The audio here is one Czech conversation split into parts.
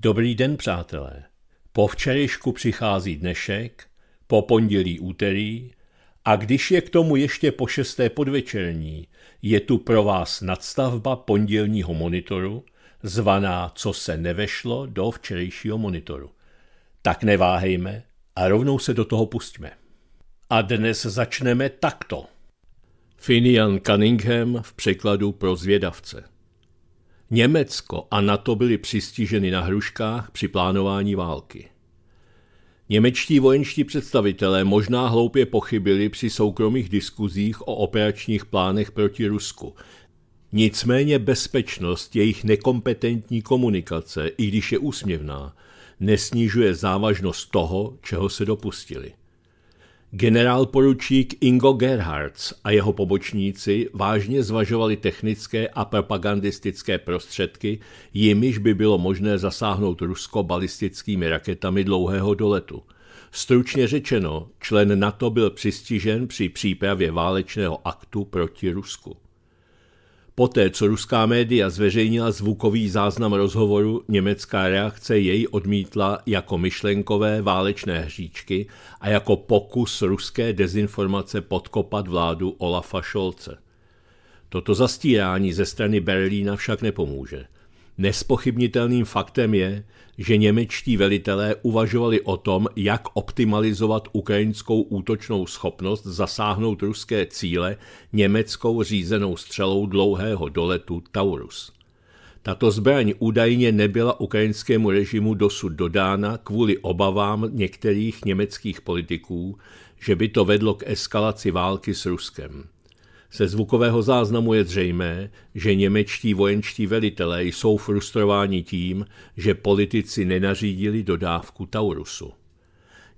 Dobrý den, přátelé. Po včerejšku přichází dnešek, po pondělí úterý a když je k tomu ještě po šesté podvečerní, je tu pro vás nadstavba pondělního monitoru, zvaná Co se nevešlo do včerejšího monitoru. Tak neváhejme a rovnou se do toho pustíme. A dnes začneme takto. Finian Cunningham v překladu pro zvědavce. Německo a NATO byly přistiženy na hruškách při plánování války. Němečtí vojenští představitelé možná hloupě pochybili při soukromých diskuzích o operačních plánech proti Rusku. Nicméně bezpečnost jejich nekompetentní komunikace, i když je úsměvná, nesnižuje závažnost toho, čeho se dopustili. Generálporučík Ingo Gerhards a jeho pobočníci vážně zvažovali technické a propagandistické prostředky, jimiž by bylo možné zasáhnout Rusko balistickými raketami dlouhého doletu. Stručně řečeno, člen NATO byl přistižen při přípravě válečného aktu proti Rusku. Poté, co ruská média zveřejnila zvukový záznam rozhovoru, německá reakce jej odmítla jako myšlenkové válečné hříčky a jako pokus ruské dezinformace podkopat vládu Olafa Šolce. Toto zastírání ze strany Berlína však nepomůže – Nespochybnitelným faktem je, že němečtí velitelé uvažovali o tom, jak optimalizovat ukrajinskou útočnou schopnost zasáhnout ruské cíle německou řízenou střelou dlouhého doletu Taurus. Tato zbraň údajně nebyla ukrajinskému režimu dosud dodána kvůli obavám některých německých politiků, že by to vedlo k eskalaci války s Ruskem. Ze zvukového záznamu je zřejmé, že němečtí vojenští velitelé jsou frustrováni tím, že politici nenařídili dodávku Taurusu.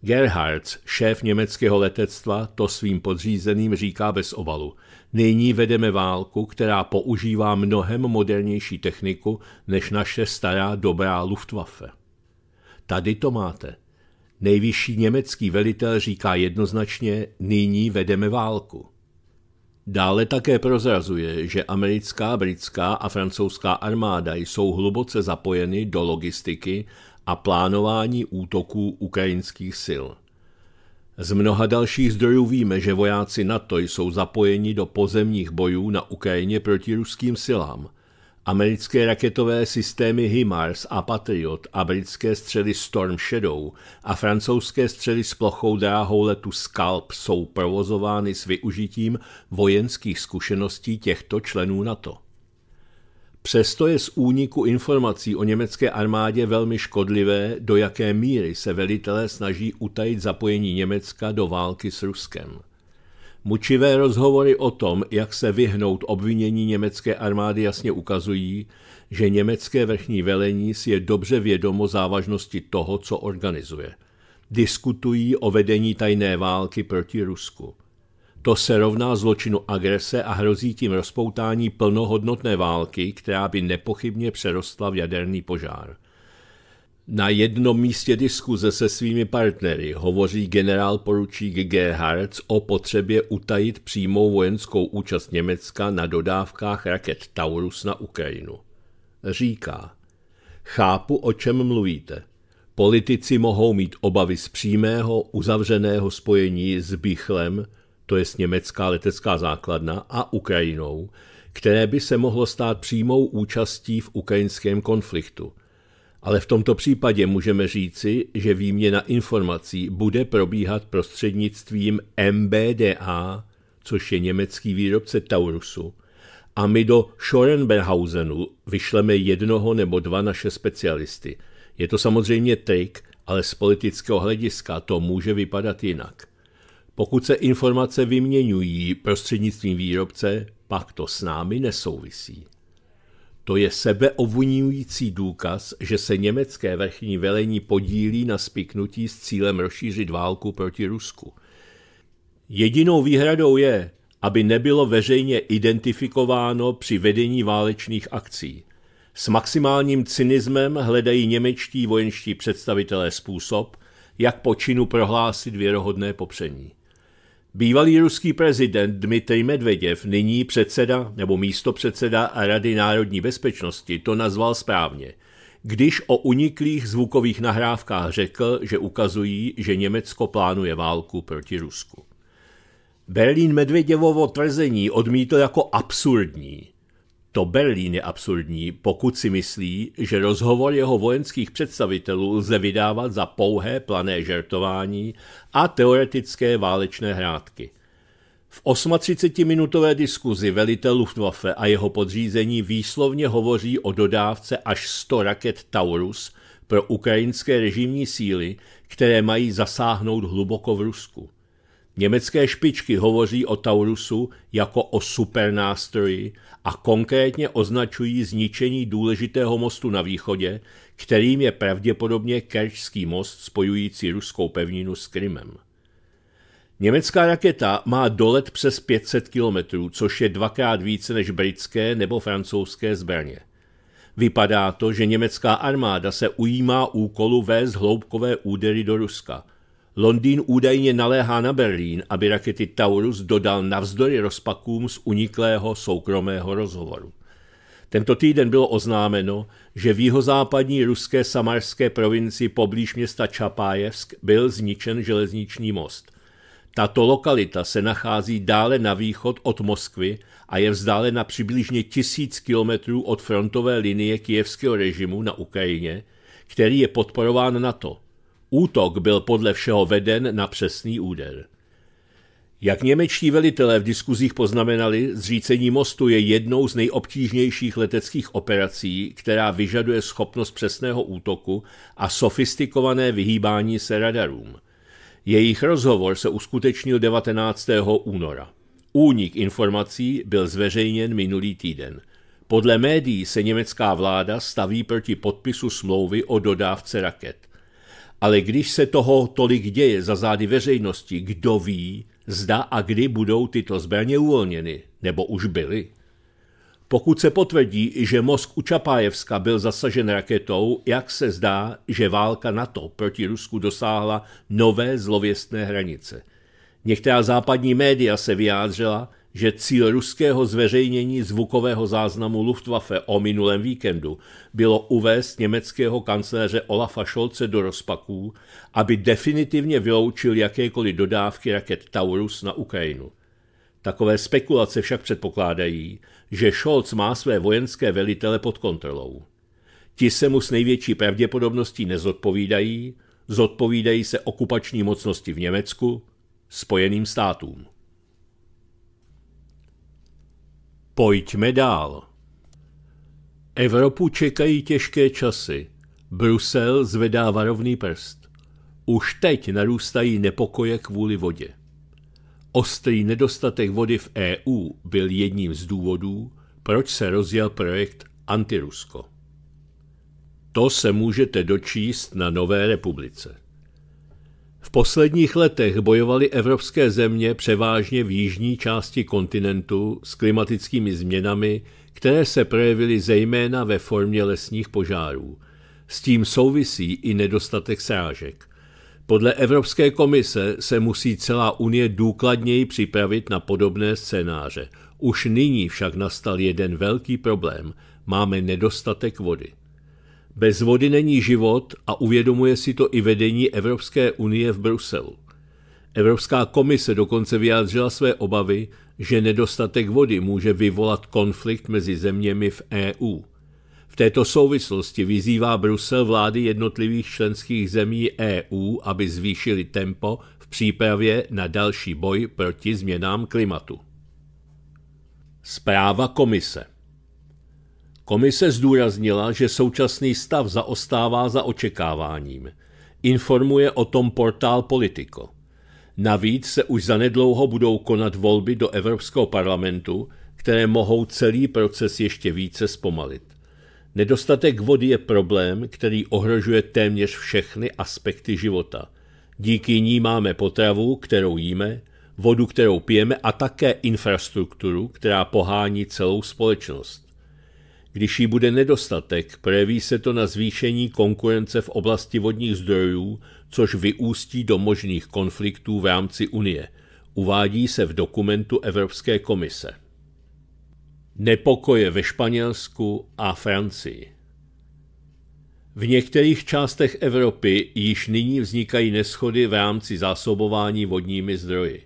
Gerhards, šéf německého letectva, to svým podřízeným říká bez obalu. Nyní vedeme válku, která používá mnohem modernější techniku než naše stará dobrá Luftwaffe. Tady to máte. Nejvyšší německý velitel říká jednoznačně, nyní vedeme válku. Dále také prozrazuje, že americká, britská a francouzská armáda jsou hluboce zapojeny do logistiky a plánování útoků ukrajinských sil. Z mnoha dalších zdrojů víme, že vojáci NATO jsou zapojeni do pozemních bojů na Ukrajině proti ruským silám – Americké raketové systémy HIMARS a Patriot a britské střely Storm Shadow a francouzské střely s plochou dráhou letu Scalp jsou provozovány s využitím vojenských zkušeností těchto členů NATO. Přesto je z úniku informací o německé armádě velmi škodlivé, do jaké míry se velitelé snaží utajit zapojení Německa do války s Ruskem. Mučivé rozhovory o tom, jak se vyhnout obvinění německé armády, jasně ukazují, že německé vrchní velení si je dobře vědomo závažnosti toho, co organizuje. Diskutují o vedení tajné války proti Rusku. To se rovná zločinu agrese a hrozí tím rozpoutání plnohodnotné války, která by nepochybně přerostla v jaderný požár. Na jednom místě diskuze se svými partnery hovoří generál poručík Gerhardt o potřebě utajit přímou vojenskou účast Německa na dodávkách raket Taurus na Ukrajinu. Říká, chápu, o čem mluvíte. Politici mohou mít obavy z přímého uzavřeného spojení s Bichlem, to je německá letecká základna, a Ukrajinou, které by se mohlo stát přímou účastí v ukrajinském konfliktu – ale v tomto případě můžeme říci, že výměna informací bude probíhat prostřednictvím MBDA, což je německý výrobce Taurusu, a my do Schorenberghausenu vyšleme jednoho nebo dva naše specialisty. Je to samozřejmě trik, ale z politického hlediska to může vypadat jinak. Pokud se informace vyměňují prostřednictvím výrobce, pak to s námi nesouvisí. To je sebeovuňující důkaz, že se německé vrchní velení podílí na spiknutí s cílem rozšířit válku proti Rusku. Jedinou výhradou je, aby nebylo veřejně identifikováno při vedení válečných akcí. S maximálním cynismem hledají němečtí vojenští představitelé způsob, jak po činu prohlásit věrohodné popření. Bývalý ruský prezident Dmitrij Medveděv, nyní předseda nebo místo předseda Rady národní bezpečnosti, to nazval správně. Když o uniklých zvukových nahrávkách řekl, že ukazují, že Německo plánuje válku proti Rusku. Berlín Medvěděvovo tvrzení odmítl jako absurdní. To Berlín je absurdní, pokud si myslí, že rozhovor jeho vojenských představitelů lze vydávat za pouhé plané žertování a teoretické válečné hrátky. V 38-minutové diskuzi velitel Luftwaffe a jeho podřízení výslovně hovoří o dodávce až 100 raket Taurus pro ukrajinské režimní síly, které mají zasáhnout hluboko v Rusku. Německé špičky hovoří o Taurusu jako o supernástroji a konkrétně označují zničení důležitého mostu na východě, kterým je pravděpodobně Kerčský most spojující ruskou pevninu s Krymem. Německá raketa má dolet přes 500 kilometrů, což je dvakrát více než britské nebo francouzské zbraně. Vypadá to, že německá armáda se ujímá úkolu vést hloubkové údery do Ruska – Londýn údajně naléhá na Berlín, aby rakety Taurus dodal navzdory rozpakům z uniklého soukromého rozhovoru. Tento týden bylo oznámeno, že v jihozápadní ruské samarské provinci poblíž města Čapájevsk byl zničen železniční most. Tato lokalita se nachází dále na východ od Moskvy a je vzdálena přibližně tisíc kilometrů od frontové linie kijevského režimu na Ukrajině, který je podporován NATO – Útok byl podle všeho veden na přesný úder. Jak němečtí velitelé v diskuzích poznamenali, zřícení mostu je jednou z nejobtížnějších leteckých operací, která vyžaduje schopnost přesného útoku a sofistikované vyhýbání se radarům. Jejich rozhovor se uskutečnil 19. února. Únik informací byl zveřejněn minulý týden. Podle médií se německá vláda staví proti podpisu smlouvy o dodávce raket. Ale když se toho tolik děje za zády veřejnosti, kdo ví, zda a kdy budou tyto zbraně uvolněny, nebo už byly. Pokud se potvrdí, že mozk u Čapájevska byl zasažen raketou, jak se zdá, že válka NATO proti Rusku dosáhla nové zlověstné hranice. Některá západní média se vyjádřila, že cíl ruského zveřejnění zvukového záznamu Luftwaffe o minulém víkendu bylo uvést německého kancléře Olafa Scholze do rozpaků, aby definitivně vyloučil jakékoliv dodávky raket Taurus na Ukrajinu. Takové spekulace však předpokládají, že Scholz má své vojenské velitele pod kontrolou. Ti se mu s největší pravděpodobností nezodpovídají, zodpovídají se okupační mocnosti v Německu, Spojeným státům. Pojďme dál. Evropu čekají těžké časy. Brusel zvedá varovný prst. Už teď narůstají nepokoje kvůli vodě. Ostrý nedostatek vody v EU byl jedním z důvodů, proč se rozjel projekt Antirusko. To se můžete dočíst na Nové republice. V posledních letech bojovaly evropské země převážně v jižní části kontinentu s klimatickými změnami, které se projevily zejména ve formě lesních požárů. S tím souvisí i nedostatek srážek. Podle Evropské komise se musí celá Unie důkladněji připravit na podobné scénáře. Už nyní však nastal jeden velký problém. Máme nedostatek vody. Bez vody není život a uvědomuje si to i vedení Evropské unie v Bruselu. Evropská komise dokonce vyjádřila své obavy, že nedostatek vody může vyvolat konflikt mezi zeměmi v EU. V této souvislosti vyzývá Brusel vlády jednotlivých členských zemí EU, aby zvýšili tempo v přípravě na další boj proti změnám klimatu. Zpráva komise Komise zdůraznila, že současný stav zaostává za očekáváním. Informuje o tom portál Politico. Navíc se už zanedlouho budou konat volby do Evropského parlamentu, které mohou celý proces ještě více zpomalit. Nedostatek vody je problém, který ohrožuje téměř všechny aspekty života. Díky ní máme potravu, kterou jíme, vodu, kterou pijeme a také infrastrukturu, která pohání celou společnost. Když jí bude nedostatek, projeví se to na zvýšení konkurence v oblasti vodních zdrojů, což vyústí do možných konfliktů v rámci Unie. Uvádí se v dokumentu Evropské komise. Nepokoje ve Španělsku a Francii. V některých částech Evropy již nyní vznikají neschody v rámci zásobování vodními zdroji.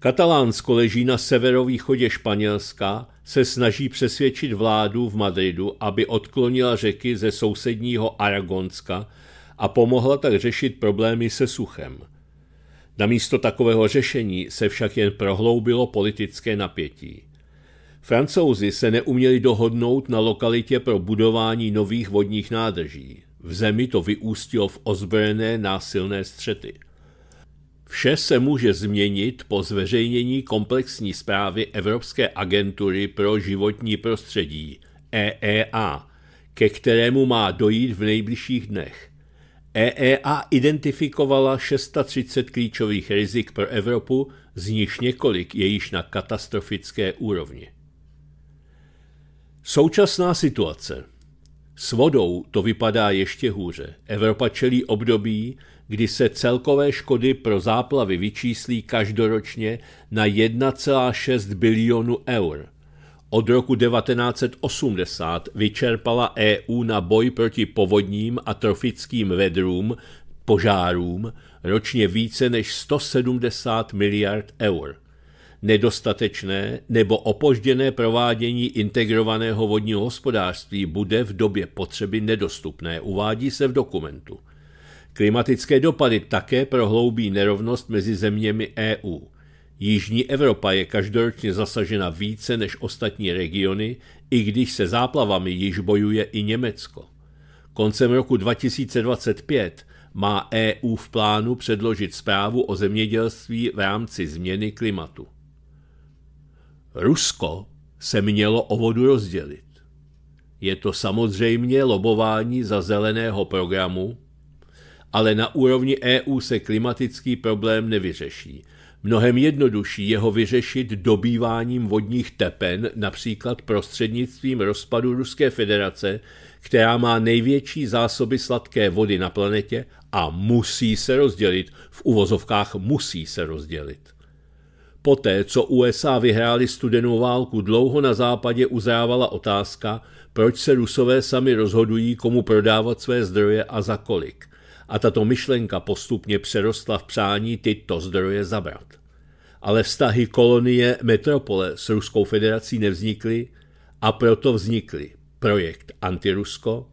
Katalánsko leží na severovýchodě Španělska, se snaží přesvědčit vládu v Madridu, aby odklonila řeky ze sousedního Aragonska a pomohla tak řešit problémy se suchem. Namísto takového řešení se však jen prohloubilo politické napětí. Francouzi se neuměli dohodnout na lokalitě pro budování nových vodních nádrží. V zemi to vyústilo v ozbrojené násilné střety – Vše se může změnit po zveřejnění komplexní zprávy Evropské agentury pro životní prostředí EEA, ke kterému má dojít v nejbližších dnech. EEA identifikovala 630 klíčových rizik pro Evropu, z nich několik je již na katastrofické úrovni. Současná situace. S vodou to vypadá ještě hůře. Evropa čelí období, kdy se celkové škody pro záplavy vyčíslí každoročně na 1,6 bilionu eur. Od roku 1980 vyčerpala EU na boj proti povodním a trofickým vedrům, požárům, ročně více než 170 miliard eur. Nedostatečné nebo opožděné provádění integrovaného vodního hospodářství bude v době potřeby nedostupné, uvádí se v dokumentu. Klimatické dopady také prohloubí nerovnost mezi zeměmi EU. Jižní Evropa je každoročně zasažena více než ostatní regiony, i když se záplavami již bojuje i Německo. Koncem roku 2025 má EU v plánu předložit zprávu o zemědělství v rámci změny klimatu. Rusko se mělo o vodu rozdělit. Je to samozřejmě lobování za zeleného programu, ale na úrovni EU se klimatický problém nevyřeší. Mnohem jednodušší je ho vyřešit dobýváním vodních tepen, například prostřednictvím rozpadu Ruské federace, která má největší zásoby sladké vody na planetě a musí se rozdělit, v uvozovkách musí se rozdělit. Poté, co USA vyhráli studenou válku, dlouho na západě uzrávala otázka, proč se rusové sami rozhodují, komu prodávat své zdroje a za kolik a tato myšlenka postupně přerostla v přání tyto zdroje zabrat. Ale vztahy kolonie metropole s Ruskou federací nevznikly a proto vznikly projekt Antirusko,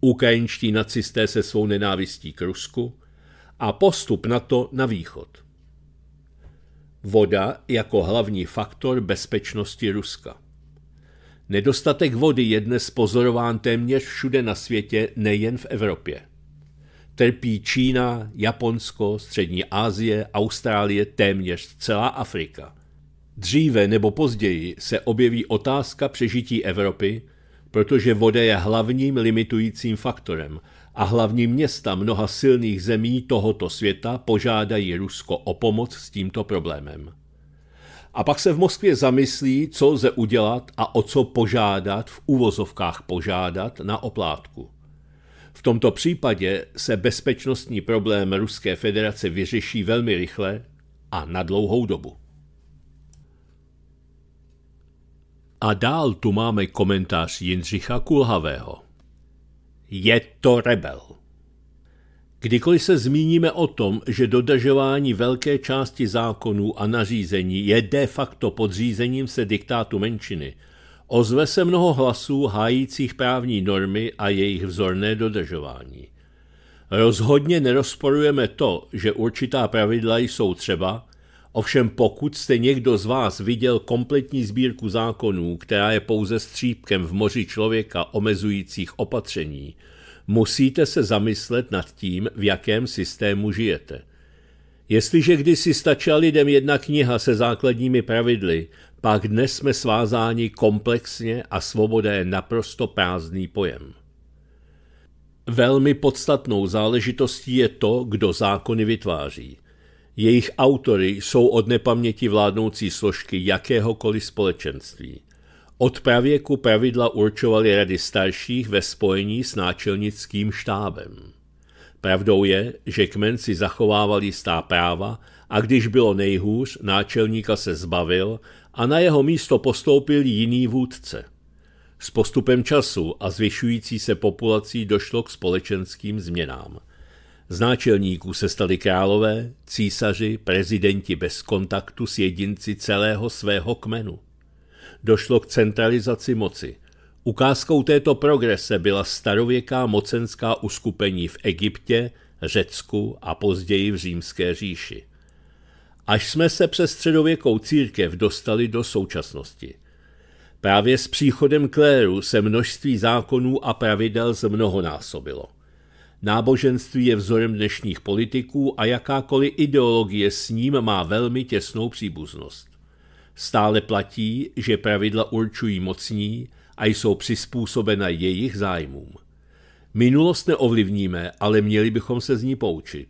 ukrajinští nacisté se svou nenávistí k Rusku a postup NATO na východ. Voda jako hlavní faktor bezpečnosti Ruska. Nedostatek vody je dnes pozorován téměř všude na světě, nejen v Evropě trpí Čína, Japonsko, Střední Asie, Austrálie, téměř celá Afrika. Dříve nebo později se objeví otázka přežití Evropy, protože voda je hlavním limitujícím faktorem a hlavní města mnoha silných zemí tohoto světa požádají Rusko o pomoc s tímto problémem. A pak se v Moskvě zamyslí, co lze udělat a o co požádat, v uvozovkách požádat, na oplátku. V tomto případě se bezpečnostní problém Ruské federace vyřeší velmi rychle a na dlouhou dobu. A dál tu máme komentář Jindřicha Kulhavého. Je to rebel. Kdykoliv se zmíníme o tom, že dodržování velké části zákonů a nařízení je de facto podřízením se diktátu menšiny – Ozve se mnoho hlasů hájících právní normy a jejich vzorné dodržování. Rozhodně nerozporujeme to, že určitá pravidla jsou třeba, ovšem pokud jste někdo z vás viděl kompletní sbírku zákonů, která je pouze střípkem v moři člověka omezujících opatření, musíte se zamyslet nad tím, v jakém systému žijete. Jestliže kdysi stačila lidem jedna kniha se základními pravidly, pak dnes jsme svázáni komplexně a svoboda je naprosto prázdný pojem. Velmi podstatnou záležitostí je to, kdo zákony vytváří. Jejich autory jsou od nepaměti vládnoucí složky jakéhokoliv společenství. Od pravěku pravidla určovaly rady starších ve spojení s náčelnickým štábem. Pravdou je, že kmen si zachovával jistá práva a když bylo nejhůř, náčelníka se zbavil a na jeho místo postoupil jiný vůdce. S postupem času a zvyšující se populací došlo k společenským změnám. Z náčelníků se stali králové, císaři, prezidenti bez kontaktu s jedinci celého svého kmenu. Došlo k centralizaci moci. Ukázkou této progrese byla starověká mocenská uskupení v Egyptě, Řecku a později v Římské říši až jsme se přes středověkou církev dostali do současnosti. Právě s příchodem kléru se množství zákonů a pravidel zmnohonásobilo. Náboženství je vzorem dnešních politiků a jakákoliv ideologie s ním má velmi těsnou příbuznost. Stále platí, že pravidla určují mocní a jsou přizpůsobena jejich zájmům. Minulost neovlivníme, ale měli bychom se z ní poučit.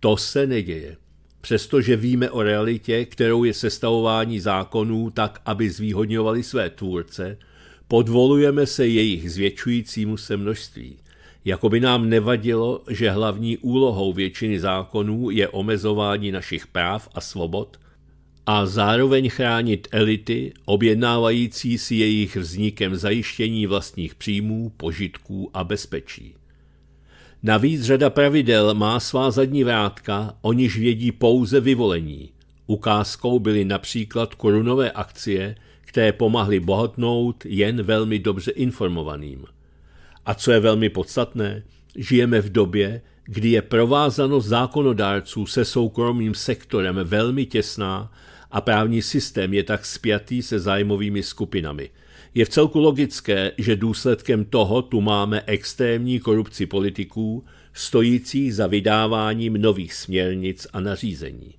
To se neděje. Přestože víme o realitě, kterou je sestavování zákonů tak, aby zvýhodňovali své tvůrce, podvolujeme se jejich zvětšujícímu se množství. Jako by nám nevadilo, že hlavní úlohou většiny zákonů je omezování našich práv a svobod a zároveň chránit elity, objednávající si jejich vznikem zajištění vlastních příjmů, požitků a bezpečí. Navíc řada pravidel má svá zadní vrátka, o niž vědí pouze vyvolení. Ukázkou byly například korunové akcie, které pomáhly bohatnout jen velmi dobře informovaným. A co je velmi podstatné, žijeme v době, kdy je provázanost zákonodárců se soukromým sektorem velmi těsná a právní systém je tak spjatý se zájmovými skupinami – je v celku logické, že důsledkem toho tu máme extrémní korupci politiků, stojící za vydáváním nových směrnic a nařízení.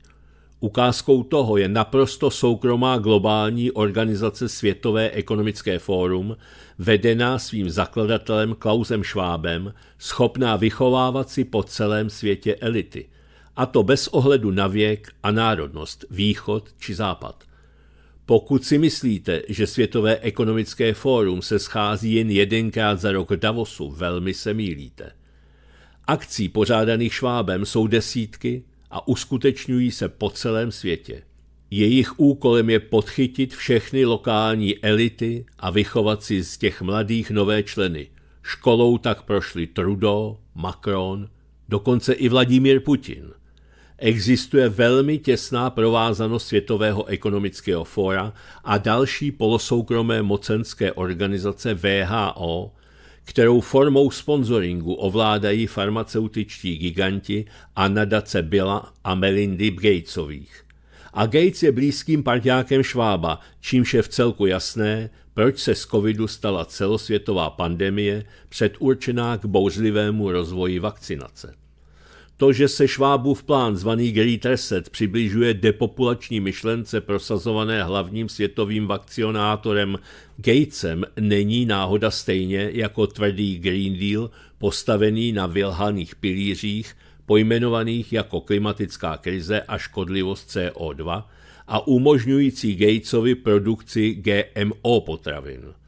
Ukázkou toho je naprosto soukromá globální organizace Světové ekonomické fórum, vedená svým zakladatelem Klausem Schwabem, schopná vychovávat si po celém světě elity, a to bez ohledu na věk a národnost, východ či západ. Pokud si myslíte, že Světové ekonomické fórum se schází jen jedenkrát za rok Davosu, velmi se mýlíte. Akcí pořádaných švábem jsou desítky a uskutečňují se po celém světě. Jejich úkolem je podchytit všechny lokální elity a vychovat si z těch mladých nové členy. Školou tak prošli Trudeau, Macron, dokonce i Vladimír Putin – existuje velmi těsná provázanost Světového ekonomického fóra a další polosoukromé mocenské organizace VHO, kterou formou sponzoringu ovládají farmaceutičtí giganti a nadace Billa a Melindy Gatesových. A Gates je blízkým partiákem Švába, čímž je v celku jasné, proč se z covidu stala celosvětová pandemie předurčená k bouřlivému rozvoji vakcinace. To, že se Švábův plán zvaný Great Reset přibližuje depopulační myšlence prosazované hlavním světovým vakcionátorem Gatesem, není náhoda stejně jako tvrdý Green Deal postavený na vylhaných pilířích, pojmenovaných jako klimatická krize a škodlivost CO2 a umožňující Gatesovi produkci GMO potravin –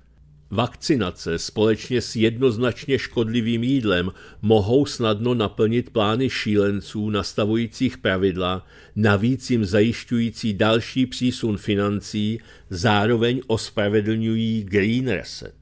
Vakcinace společně s jednoznačně škodlivým jídlem mohou snadno naplnit plány šílenců nastavujících pravidla, navíc jim zajišťující další přísun financí, zároveň ospravedlňují Green Reset.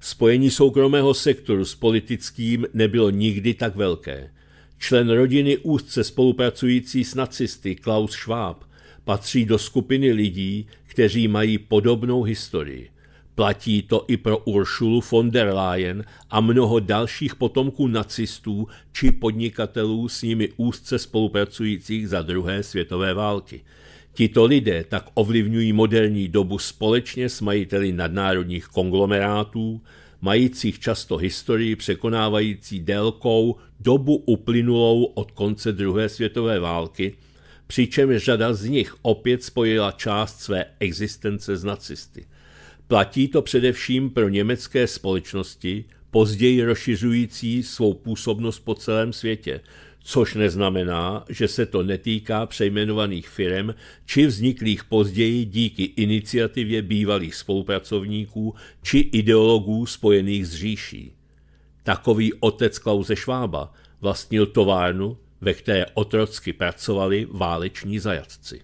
Spojení soukromého sektoru s politickým nebylo nikdy tak velké. Člen rodiny úzce spolupracující s nacisty Klaus Schwab patří do skupiny lidí, kteří mají podobnou historii – Platí to i pro Uršulu von der Leyen a mnoho dalších potomků nacistů či podnikatelů s nimi úzce spolupracujících za druhé světové války. Tito lidé tak ovlivňují moderní dobu společně s majiteli nadnárodních konglomerátů, majících často historii překonávající délkou dobu uplynulou od konce druhé světové války, přičemž řada z nich opět spojila část své existence s nacisty – Platí to především pro německé společnosti, později rozšiřující svou působnost po celém světě, což neznamená, že se to netýká přejmenovaných firm či vzniklých později díky iniciativě bývalých spolupracovníků či ideologů spojených s říší. Takový otec Klauze Švába vlastnil továrnu, ve které otrocky pracovali váleční zajatci.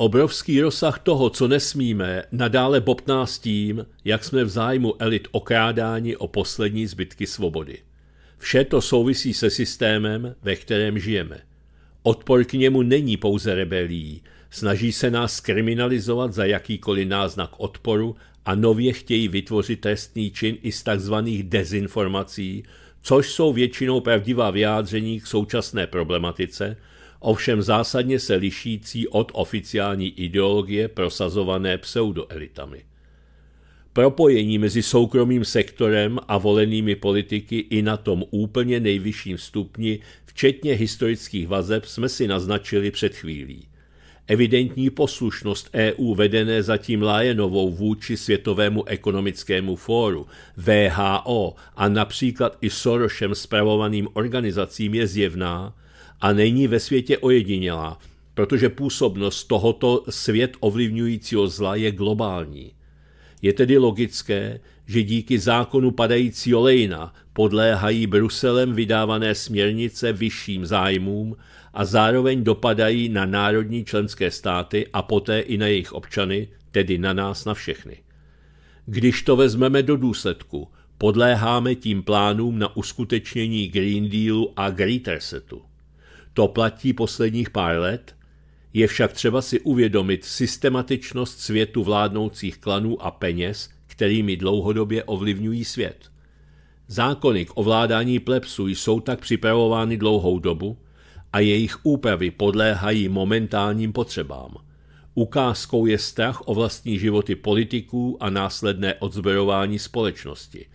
Obrovský rozsah toho, co nesmíme, nadále bobtná s tím, jak jsme v zájmu elit okrádáni o poslední zbytky svobody. Vše to souvisí se systémem, ve kterém žijeme. Odpor k němu není pouze rebelí, snaží se nás kriminalizovat za jakýkoliv náznak odporu a nově chtějí vytvořit trestný čin i z tzv. dezinformací, což jsou většinou pravdivá vyjádření k současné problematice – ovšem zásadně se lišící od oficiální ideologie prosazované pseudoelitami. Propojení mezi soukromým sektorem a volenými politiky i na tom úplně nejvyšším stupni, včetně historických vazeb, jsme si naznačili před chvílí. Evidentní poslušnost EU vedené zatím Lajenovou vůči Světovému ekonomickému fóru, VHO a například i Sorošem spravovaným organizacím je zjevná, a není ve světě ojedinělá, protože působnost tohoto svět ovlivňujícího zla je globální. Je tedy logické, že díky zákonu padajícího lejna podléhají Bruselem vydávané směrnice vyšším zájmům a zároveň dopadají na národní členské státy a poté i na jejich občany, tedy na nás na všechny. Když to vezmeme do důsledku, podléháme tím plánům na uskutečnění Green Dealu a Greater Setu. To platí posledních pár let, je však třeba si uvědomit systematičnost světu vládnoucích klanů a peněz, kterými dlouhodobě ovlivňují svět. Zákony k ovládání plepsu jsou tak připravovány dlouhou dobu a jejich úpravy podléhají momentálním potřebám. Ukázkou je strach o vlastní životy politiků a následné odzbrojování společnosti.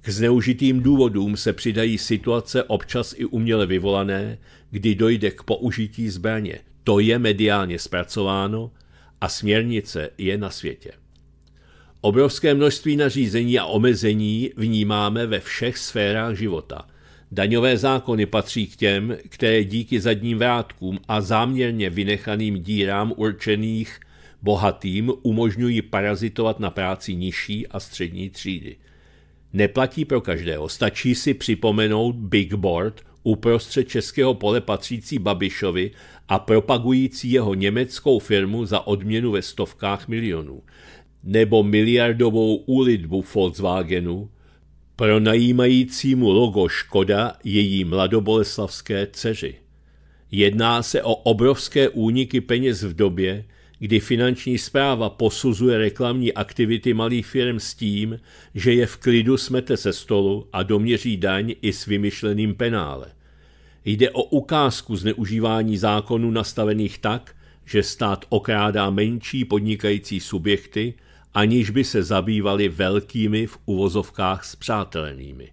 K zneužitým důvodům se přidají situace občas i uměle vyvolané, kdy dojde k použití zbraně. To je mediálně zpracováno a směrnice je na světě. Obrovské množství nařízení a omezení vnímáme ve všech sférách života. Daňové zákony patří k těm, které díky zadním vrátkům a záměrně vynechaným dírám určených bohatým umožňují parazitovat na práci nižší a střední třídy. Neplatí pro každého, stačí si připomenout Big Board uprostřed českého pole patřící Babišovi a propagující jeho německou firmu za odměnu ve stovkách milionů, nebo miliardovou úlitbu Volkswagenu, pronajímajícímu logo Škoda její mladoboleslavské dceři. Jedná se o obrovské úniky peněz v době, kdy finanční zpráva posuzuje reklamní aktivity malých firm s tím, že je v klidu smete se stolu a doměří daň i s vymyšleným penále. Jde o ukázku zneužívání zákonů nastavených tak, že stát okrádá menší podnikající subjekty, aniž by se zabývali velkými v uvozovkách spřátelenými.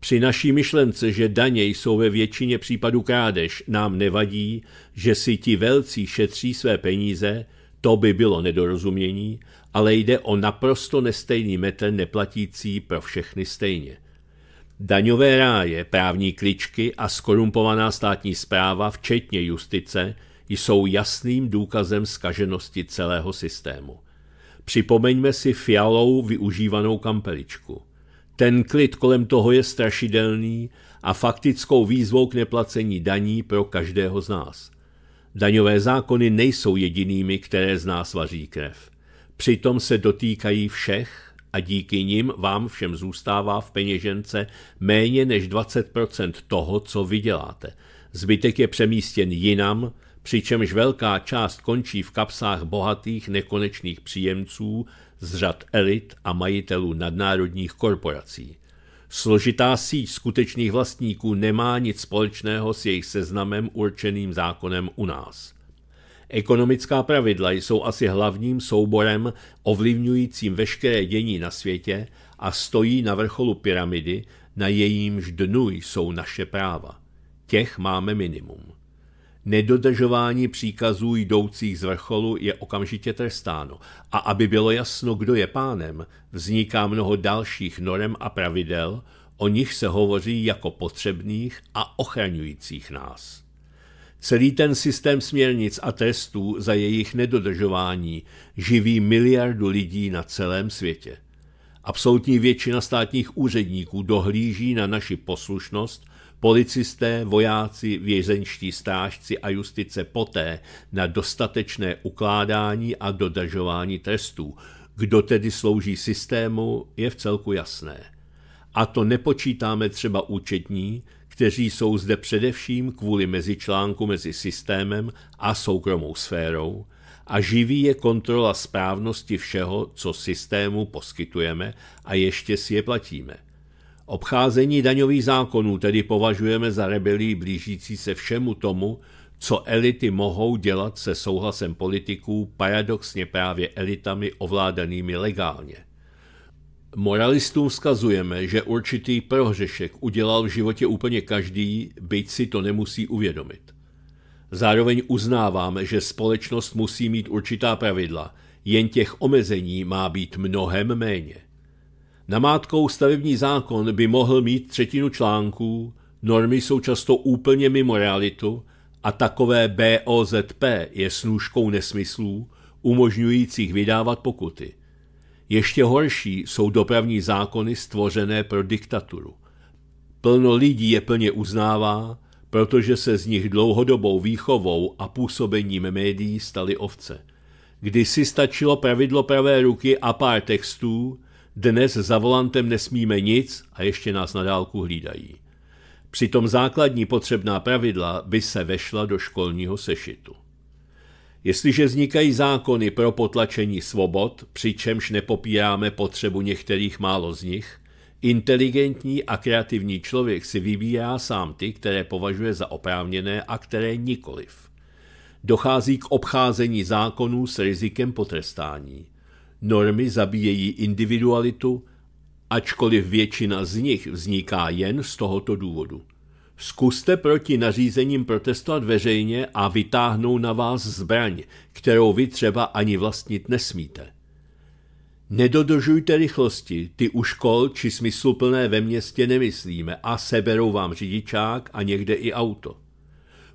Při naší myšlence, že daně jsou ve většině případů krádež, nám nevadí, že si ti velcí šetří své peníze, to by bylo nedorozumění, ale jde o naprosto nestejný metr neplatící pro všechny stejně – Daňové ráje, právní kličky a skorumpovaná státní zpráva, včetně justice, jsou jasným důkazem skaženosti celého systému. Připomeňme si fialou využívanou kampeličku. Ten klid kolem toho je strašidelný a faktickou výzvou k neplacení daní pro každého z nás. Daňové zákony nejsou jedinými, které z nás vaří krev. Přitom se dotýkají všech, a díky nim vám všem zůstává v peněžence méně než 20% toho, co vyděláte. Zbytek je přemístěn jinam, přičemž velká část končí v kapsách bohatých nekonečných příjemců z řad elit a majitelů nadnárodních korporací. Složitá síť skutečných vlastníků nemá nic společného s jejich seznamem určeným zákonem u nás – Ekonomická pravidla jsou asi hlavním souborem ovlivňujícím veškeré dění na světě a stojí na vrcholu pyramidy, na jejímž dnu jsou naše práva. Těch máme minimum. Nedodržování příkazů jdoucích z vrcholu je okamžitě trestáno a aby bylo jasno, kdo je pánem, vzniká mnoho dalších norem a pravidel, o nich se hovoří jako potřebných a ochraňujících nás. Celý ten systém směrnic a trestů za jejich nedodržování živí miliardu lidí na celém světě. Absolutní většina státních úředníků dohlíží na naši poslušnost, policisté, vojáci, vězenští strážci a justice poté na dostatečné ukládání a dodržování trestů. Kdo tedy slouží systému, je v celku jasné. A to nepočítáme třeba účetní, kteří jsou zde především kvůli mezičlánku mezi systémem a soukromou sférou a živí je kontrola správnosti všeho, co systému poskytujeme a ještě si je platíme. Obcházení daňových zákonů tedy považujeme za rebelí blížící se všemu tomu, co elity mohou dělat se souhlasem politiků, paradoxně právě elitami ovládanými legálně – Moralistům vzkazujeme, že určitý prohřešek udělal v životě úplně každý, byť si to nemusí uvědomit. Zároveň uznáváme, že společnost musí mít určitá pravidla, jen těch omezení má být mnohem méně. Namátkou stavební zákon by mohl mít třetinu článků, normy jsou často úplně mimo realitu a takové BOZP je snůžkou nesmyslů, umožňujících vydávat pokuty – ještě horší jsou dopravní zákony stvořené pro diktaturu. Plno lidí je plně uznává, protože se z nich dlouhodobou výchovou a působením médií staly ovce. Kdysi stačilo pravidlo pravé ruky a pár textů, dnes za volantem nesmíme nic a ještě nás na dálku hlídají. Přitom základní potřebná pravidla by se vešla do školního sešitu. Jestliže vznikají zákony pro potlačení svobod, přičemž nepopíráme potřebu některých málo z nich, inteligentní a kreativní člověk si vybírá sám ty, které považuje za oprávněné a které nikoliv. Dochází k obcházení zákonů s rizikem potrestání. Normy zabíjejí individualitu, ačkoliv většina z nich vzniká jen z tohoto důvodu. Zkuste proti nařízením protestovat veřejně a vytáhnou na vás zbraň, kterou vy třeba ani vlastnit nesmíte. Nedodržujte rychlosti, ty u škol či smysluplné ve městě nemyslíme a seberou vám řidičák a někde i auto.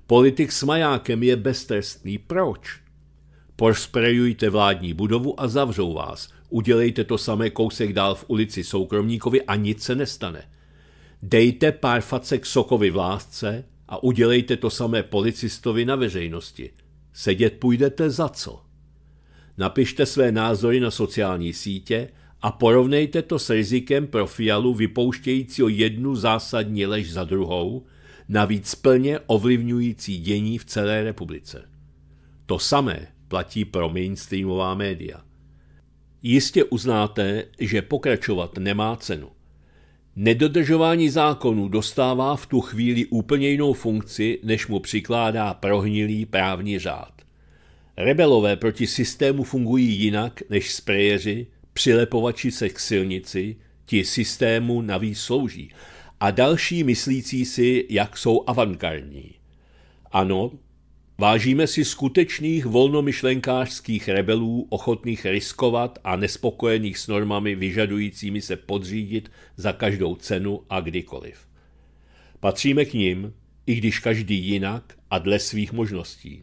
Politik s majákem je beztrestný. Proč? Porsprejujte vládní budovu a zavřou vás. Udělejte to samé kousek dál v ulici soukromníkovi a nic se nestane. Dejte pár facek sokovi v lásce a udělejte to samé policistovi na veřejnosti. Sedět půjdete za co? Napište své názory na sociální sítě a porovnejte to s rizikem pro Fialu vypouštějícího jednu zásadní lež za druhou, navíc plně ovlivňující dění v celé republice. To samé platí pro mainstreamová média. Jistě uznáte, že pokračovat nemá cenu. Nedodržování zákonů dostává v tu chvíli úplně jinou funkci, než mu přikládá prohnilý právní řád. Rebelové proti systému fungují jinak než sprejeři, přilepovači se k silnici, ti systému navíc slouží, a další myslící si, jak jsou avantgardní. Ano, Vážíme si skutečných volnomyšlenkářských rebelů, ochotných riskovat a nespokojených s normami vyžadujícími se podřídit za každou cenu a kdykoliv. Patříme k ním, i když každý jinak a dle svých možností.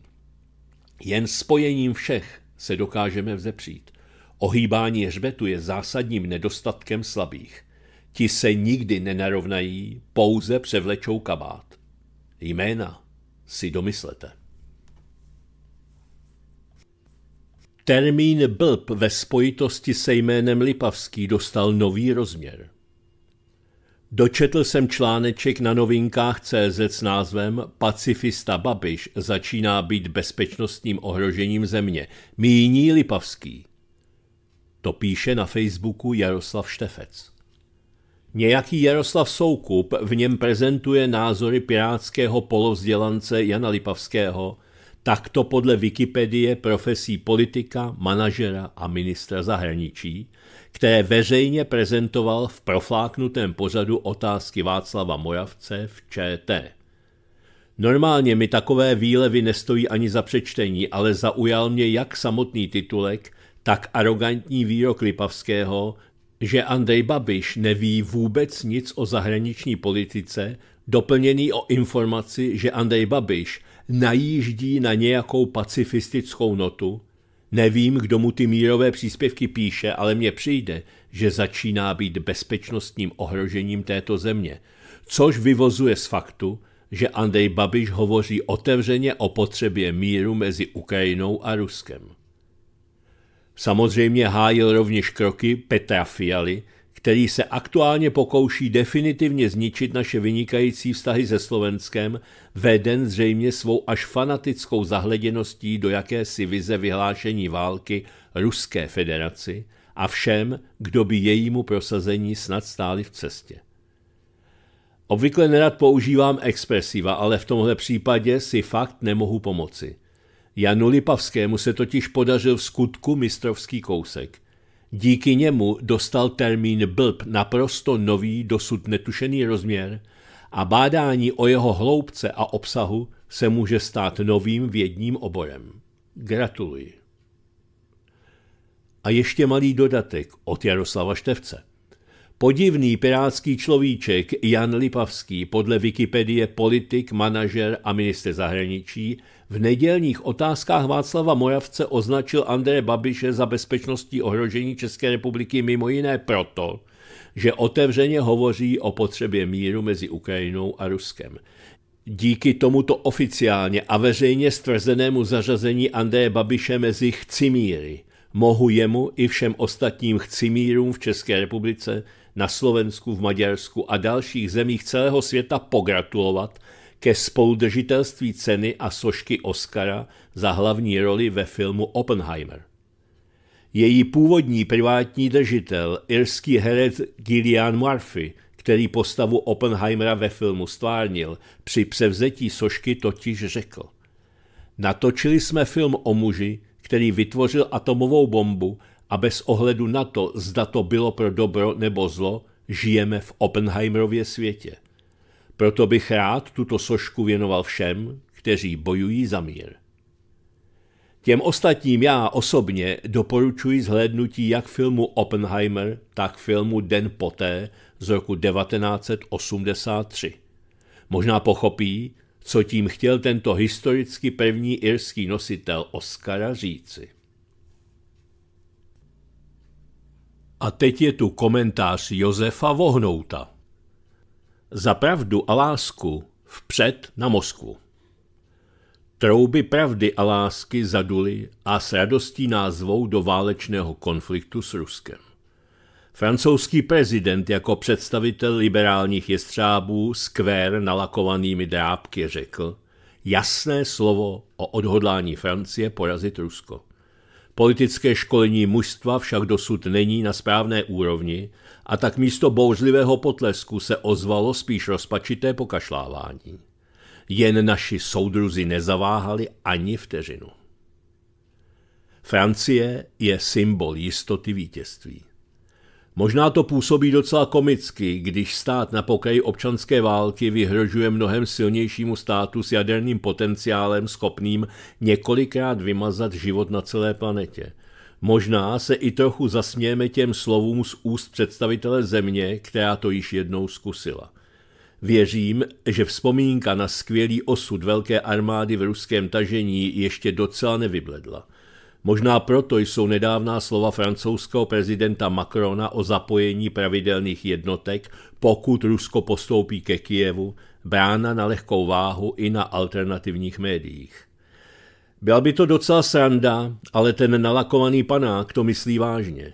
Jen spojením všech se dokážeme vzepřít. Ohýbání hřbetu je zásadním nedostatkem slabých. Ti se nikdy nenarovnají, pouze převlečou kabát. Jména si domyslete. Termín blb ve spojitosti se jménem Lipavský dostal nový rozměr. Dočetl jsem článeček na novinkách CZ s názvem Pacifista Babiš začíná být bezpečnostním ohrožením země. Míní Lipavský. To píše na Facebooku Jaroslav Štefec. Nějaký Jaroslav Soukup v něm prezentuje názory pirátského polovzdělance Jana Lipavského – Takto podle Wikipedie profesí politika, manažera a ministra zahraničí, které veřejně prezentoval v profláknutém pořadu otázky Václava Moravce v ČT. Normálně mi takové výlevy nestojí ani za přečtení, ale zaujal mě jak samotný titulek, tak arrogantní výrok Lipavského, že Andrej Babiš neví vůbec nic o zahraniční politice, doplněný o informaci, že Andrej Babiš – najíždí na nějakou pacifistickou notu. Nevím, kdo mu ty mírové příspěvky píše, ale mně přijde, že začíná být bezpečnostním ohrožením této země, což vyvozuje z faktu, že Andrej Babiš hovoří otevřeně o potřebě míru mezi Ukrajinou a Ruskem. Samozřejmě hájil rovněž kroky Petra Fialy, který se aktuálně pokouší definitivně zničit naše vynikající vztahy se Slovenskem, veden zřejmě svou až fanatickou zahleděností do jakési vize vyhlášení války Ruské federaci a všem, kdo by jejímu prosazení snad stáli v cestě. Obvykle nerad používám expresiva, ale v tomhle případě si fakt nemohu pomoci. Janu Lipavskému se totiž podařil v skutku mistrovský kousek. Díky němu dostal termín blb naprosto nový, dosud netušený rozměr a bádání o jeho hloubce a obsahu se může stát novým vědním oborem. Gratuluji. A ještě malý dodatek od Jaroslava Števce. Podivný pirátský človíček Jan Lipavský, podle Wikipedie politik, manažer a minister zahraničí, v nedělních otázkách Václava Moravce označil André Babiše za bezpečnostní ohrožení České republiky mimo jiné proto, že otevřeně hovoří o potřebě míru mezi Ukrajinou a Ruskem. Díky tomuto oficiálně a veřejně stvrzenému zařazení Andreje Babiše mezi chcimíry mohu jemu i všem ostatním chcimírům v České republice na Slovensku, v Maďarsku a dalších zemích celého světa pogratulovat ke spoludržitelství ceny a sošky Oscara za hlavní roli ve filmu Oppenheimer. Její původní privátní držitel, irský herec Gillian Murphy, který postavu Oppenheimera ve filmu stvárnil, při převzetí sošky totiž řekl. Natočili jsme film o muži, který vytvořil atomovou bombu a bez ohledu na to, zda to bylo pro dobro nebo zlo, žijeme v Oppenheimerově světě. Proto bych rád tuto sošku věnoval všem, kteří bojují za mír. Těm ostatním já osobně doporučuji zhlédnutí jak filmu Oppenheimer, tak filmu Den poté z roku 1983. Možná pochopí, co tím chtěl tento historicky první irský nositel Oscara říci. A teď je tu komentář Josefa Vohnouta. Za pravdu a lásku vpřed na Moskvu. Trouby pravdy a lásky zaduly a s radostí názvou do válečného konfliktu s Ruskem. Francouzský prezident jako představitel liberálních jestřábů skvér nalakovanými drábky řekl jasné slovo o odhodlání Francie porazit Rusko. Politické školení mužstva však dosud není na správné úrovni a tak místo bouřlivého potlesku se ozvalo spíš rozpačité pokašlávání. Jen naši soudruzi nezaváhali ani vteřinu. Francie je symbol jistoty vítězství. Možná to působí docela komicky, když stát na pokraji občanské války vyhrožuje mnohem silnějšímu státu s jaderným potenciálem schopným několikrát vymazat život na celé planetě. Možná se i trochu zasmějeme těm slovům z úst představitele země, která to již jednou zkusila. Věřím, že vzpomínka na skvělý osud velké armády v ruském tažení ještě docela nevybledla. Možná proto jsou nedávná slova francouzského prezidenta Macrona o zapojení pravidelných jednotek, pokud Rusko postoupí ke Kijevu, brána na lehkou váhu i na alternativních médiích. Byla by to docela sranda, ale ten nalakovaný panák to myslí vážně.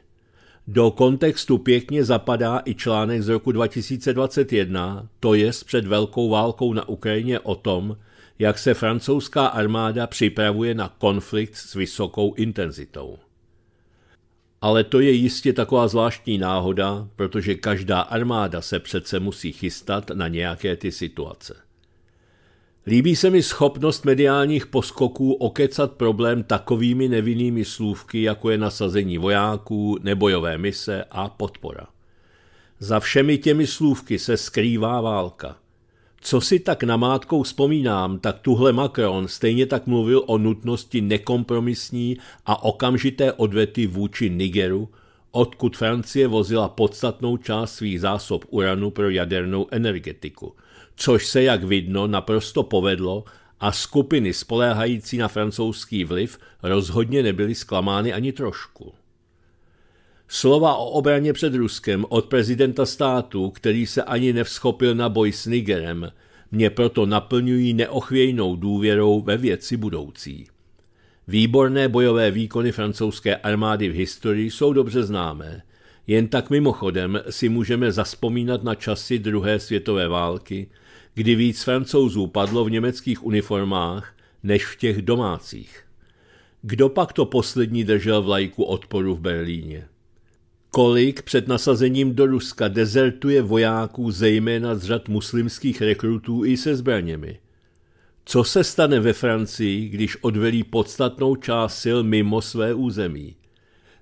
Do kontextu pěkně zapadá i článek z roku 2021, to je před velkou válkou na Ukrajině o tom, jak se francouzská armáda připravuje na konflikt s vysokou intenzitou. Ale to je jistě taková zvláštní náhoda, protože každá armáda se přece musí chystat na nějaké ty situace. Líbí se mi schopnost mediálních poskoků okecat problém takovými nevinnými slůvky, jako je nasazení vojáků, nebojové mise a podpora. Za všemi těmi slůvky se skrývá válka – co si tak namátkou vzpomínám, tak tuhle Macron stejně tak mluvil o nutnosti nekompromisní a okamžité odvety vůči Nigeru, odkud Francie vozila podstatnou část svých zásob uranu pro jadernou energetiku, což se, jak vidno, naprosto povedlo a skupiny spoléhající na francouzský vliv rozhodně nebyly zklamány ani trošku. Slova o obraně před Ruskem od prezidenta státu, který se ani nevschopil na boj s Nigerem, mě proto naplňují neochvějnou důvěrou ve věci budoucí. Výborné bojové výkony francouzské armády v historii jsou dobře známé. Jen tak mimochodem si můžeme zaspomínat na časy druhé světové války, kdy víc francouzů padlo v německých uniformách než v těch domácích. Kdo pak to poslední držel vlajku odporu v Berlíně? Kolik před nasazením do Ruska dezertuje vojáků zejména z řad muslimských rekrutů i se zbraněmi? Co se stane ve Francii, když odvelí podstatnou část sil mimo své území?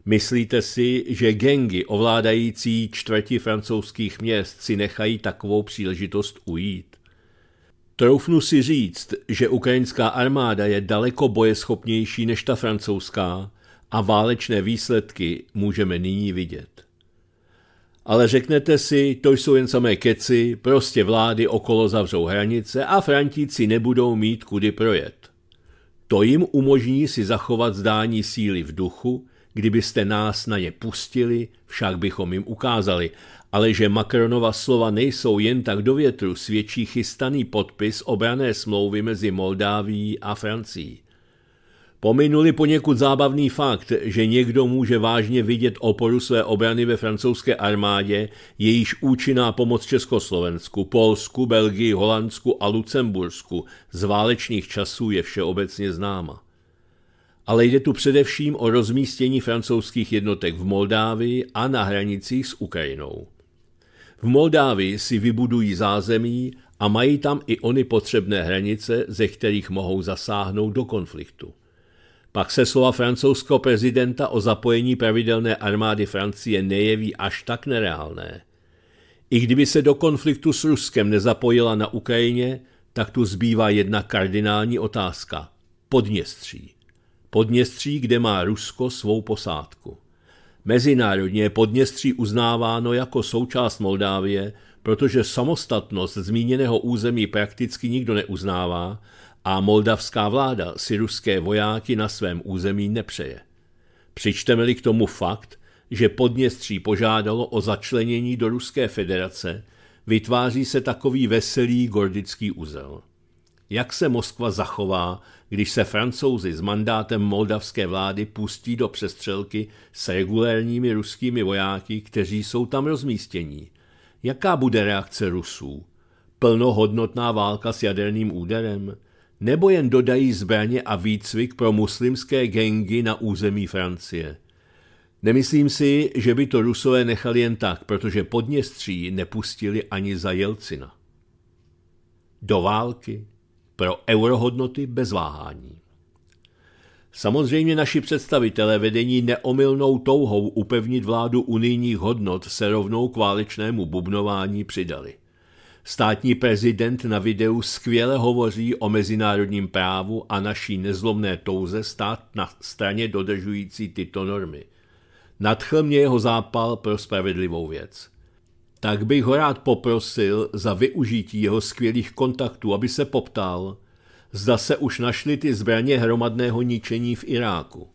Myslíte si, že gengy ovládající čtvrti francouzských měst si nechají takovou příležitost ujít? Troufnu si říct, že ukrajinská armáda je daleko bojeschopnější než ta francouzská a válečné výsledky můžeme nyní vidět. Ale řeknete si, to jsou jen samé keci, prostě vlády okolo zavřou hranice a Frantíci nebudou mít kudy projet. To jim umožní si zachovat zdání síly v duchu, kdybyste nás na ně pustili, však bychom jim ukázali, ale že Macronova slova nejsou jen tak do větru, svědčí chystaný podpis obrané smlouvy mezi Moldáví a Francií. Pominuli poněkud zábavný fakt, že někdo může vážně vidět oporu své obrany ve francouzské armádě, jejíž účinná pomoc Československu, Polsku, Belgii, Holandsku a Lucembursku z válečných časů je všeobecně známa. Ale jde tu především o rozmístění francouzských jednotek v Moldávii a na hranicích s Ukrajinou. V Moldávii si vybudují zázemí a mají tam i oni potřebné hranice, ze kterých mohou zasáhnout do konfliktu pak se slova francouzského prezidenta o zapojení pravidelné armády Francie nejeví až tak nereálné. I kdyby se do konfliktu s Ruskem nezapojila na Ukrajině, tak tu zbývá jedna kardinální otázka. Podněstří. Podněstří, kde má Rusko svou posádku. Mezinárodně je Podněstří uznáváno jako součást Moldávie, protože samostatnost zmíněného území prakticky nikdo neuznává a moldavská vláda si ruské vojáky na svém území nepřeje. Přičteme-li k tomu fakt, že Podněstří požádalo o začlenění do Ruské federace, vytváří se takový veselý gordický uzel. Jak se Moskva zachová, když se francouzi s mandátem moldavské vlády pustí do přestřelky s regulérními ruskými vojáky, kteří jsou tam rozmístění? Jaká bude reakce Rusů? Plnohodnotná válka s jaderným úderem? nebo jen dodají zbraně a výcvik pro muslimské gengy na území Francie. Nemyslím si, že by to Rusové nechali jen tak, protože Podněstří nepustili ani za Jelcina. Do války pro eurohodnoty bez váhání. Samozřejmě naši představitelé vedení neomylnou touhou upevnit vládu unijních hodnot se rovnou k válečnému bubnování přidali – Státní prezident na videu skvěle hovoří o mezinárodním právu a naší nezlomné touze stát na straně dodržující tyto normy. Nadchl mě jeho zápal pro spravedlivou věc. Tak bych ho rád poprosil za využití jeho skvělých kontaktů, aby se poptal, zda se už našly ty zbraně hromadného ničení v Iráku.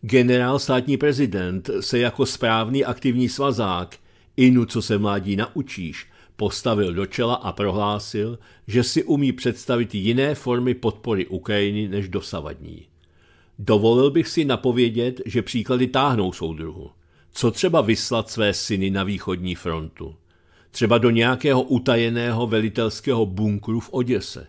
Generál státní prezident se jako správný aktivní svazák, inu co se mládí naučíš, postavil do čela a prohlásil, že si umí představit jiné formy podpory Ukrajiny než dosavadní. Dovolil bych si napovědět, že příklady táhnou soudruhu. Co třeba vyslat své syny na východní frontu? Třeba do nějakého utajeného velitelského bunkru v Oděse.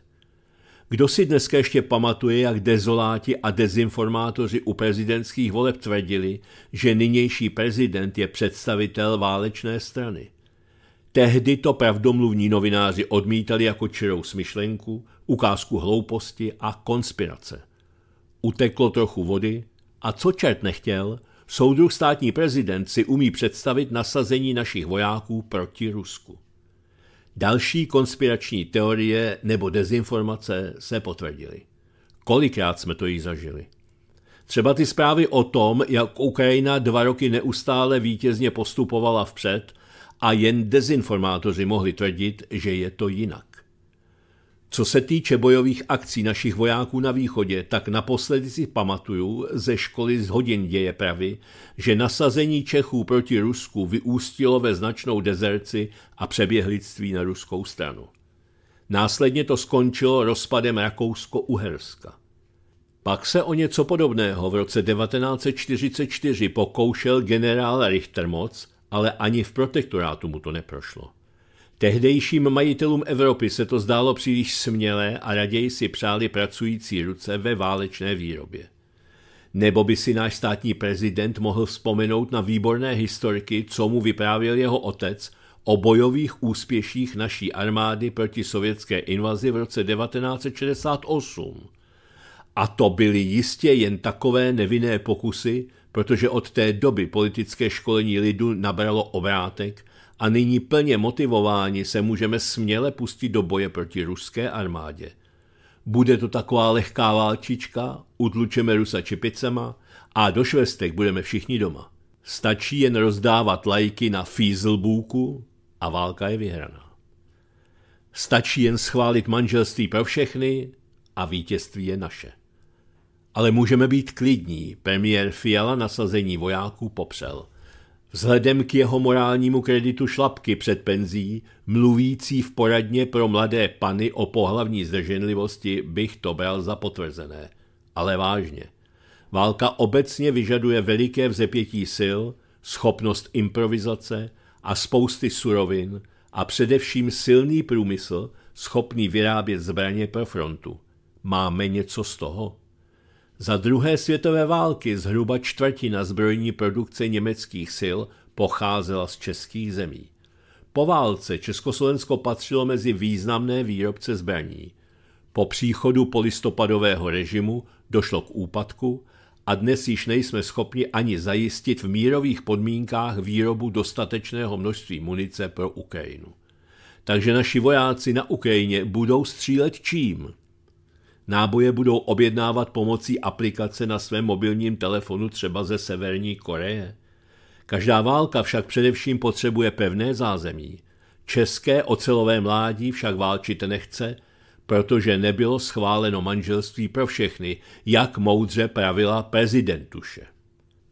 Kdo si dneska ještě pamatuje, jak dezoláti a dezinformátoři u prezidentských voleb tvrdili, že nynější prezident je představitel válečné strany? Tehdy to pravdomluvní novináři odmítali jako čirou smyšlenku, ukázku hlouposti a konspirace. Uteklo trochu vody a co čert nechtěl, soudruh státní prezident si umí představit nasazení našich vojáků proti Rusku. Další konspirační teorie nebo dezinformace se potvrdily. Kolikrát jsme to jí zažili. Třeba ty zprávy o tom, jak Ukrajina dva roky neustále vítězně postupovala vpřed – a jen dezinformátoři mohli tvrdit, že je to jinak. Co se týče bojových akcí našich vojáků na východě, tak naposledy si pamatuju ze školy z hodin děje pravy, že nasazení Čechů proti Rusku vyústilo ve značnou dezerci a přeběhlictví na ruskou stranu. Následně to skončilo rozpadem Rakousko-Uherska. Pak se o něco podobného v roce 1944 pokoušel generál Richtermoc, ale ani v protektorátu mu to neprošlo. Tehdejším majitelům Evropy se to zdálo příliš smělé a raději si přáli pracující ruce ve válečné výrobě. Nebo by si náš státní prezident mohl vzpomenout na výborné historky, co mu vyprávěl jeho otec o bojových úspěších naší armády proti sovětské invazi v roce 1968. A to byly jistě jen takové nevinné pokusy, protože od té doby politické školení lidu nabralo obrátek a nyní plně motivováni se můžeme směle pustit do boje proti ruské armádě. Bude to taková lehká válčička, utlučeme Rusa čipicema a do švestek budeme všichni doma. Stačí jen rozdávat lajky na fízlbůku a válka je vyhraná. Stačí jen schválit manželství pro všechny a vítězství je naše. Ale můžeme být klidní, premiér Fiala nasazení vojáků popřel. Vzhledem k jeho morálnímu kreditu šlapky před penzí, mluvící v poradně pro mladé pany o pohlavní zdrženlivosti, bych to bral za potvrzené. Ale vážně. Válka obecně vyžaduje veliké vzepětí sil, schopnost improvizace a spousty surovin a především silný průmysl, schopný vyrábět zbraně pro frontu. Máme něco z toho? Za druhé světové války zhruba čtvrtina zbrojní produkce německých sil pocházela z českých zemí. Po válce Československo patřilo mezi významné výrobce zbraní. Po příchodu polistopadového režimu došlo k úpadku a dnes již nejsme schopni ani zajistit v mírových podmínkách výrobu dostatečného množství munice pro Ukrajinu. Takže naši vojáci na Ukrajině budou střílet čím? Náboje budou objednávat pomocí aplikace na svém mobilním telefonu třeba ze Severní Koreje. Každá válka však především potřebuje pevné zázemí. České ocelové mládí však válčit nechce, protože nebylo schváleno manželství pro všechny, jak moudře pravila prezidentuše.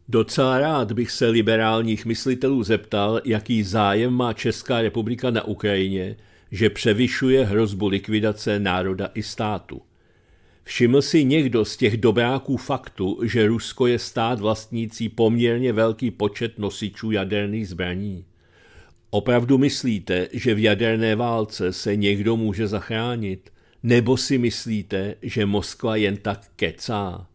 Docela rád bych se liberálních myslitelů zeptal, jaký zájem má Česká republika na Ukrajině, že převyšuje hrozbu likvidace národa i státu. Všiml si někdo z těch dobráků faktu, že Rusko je stát vlastnící poměrně velký počet nosičů jaderných zbraní? Opravdu myslíte, že v jaderné válce se někdo může zachránit? Nebo si myslíte, že Moskva jen tak kecá?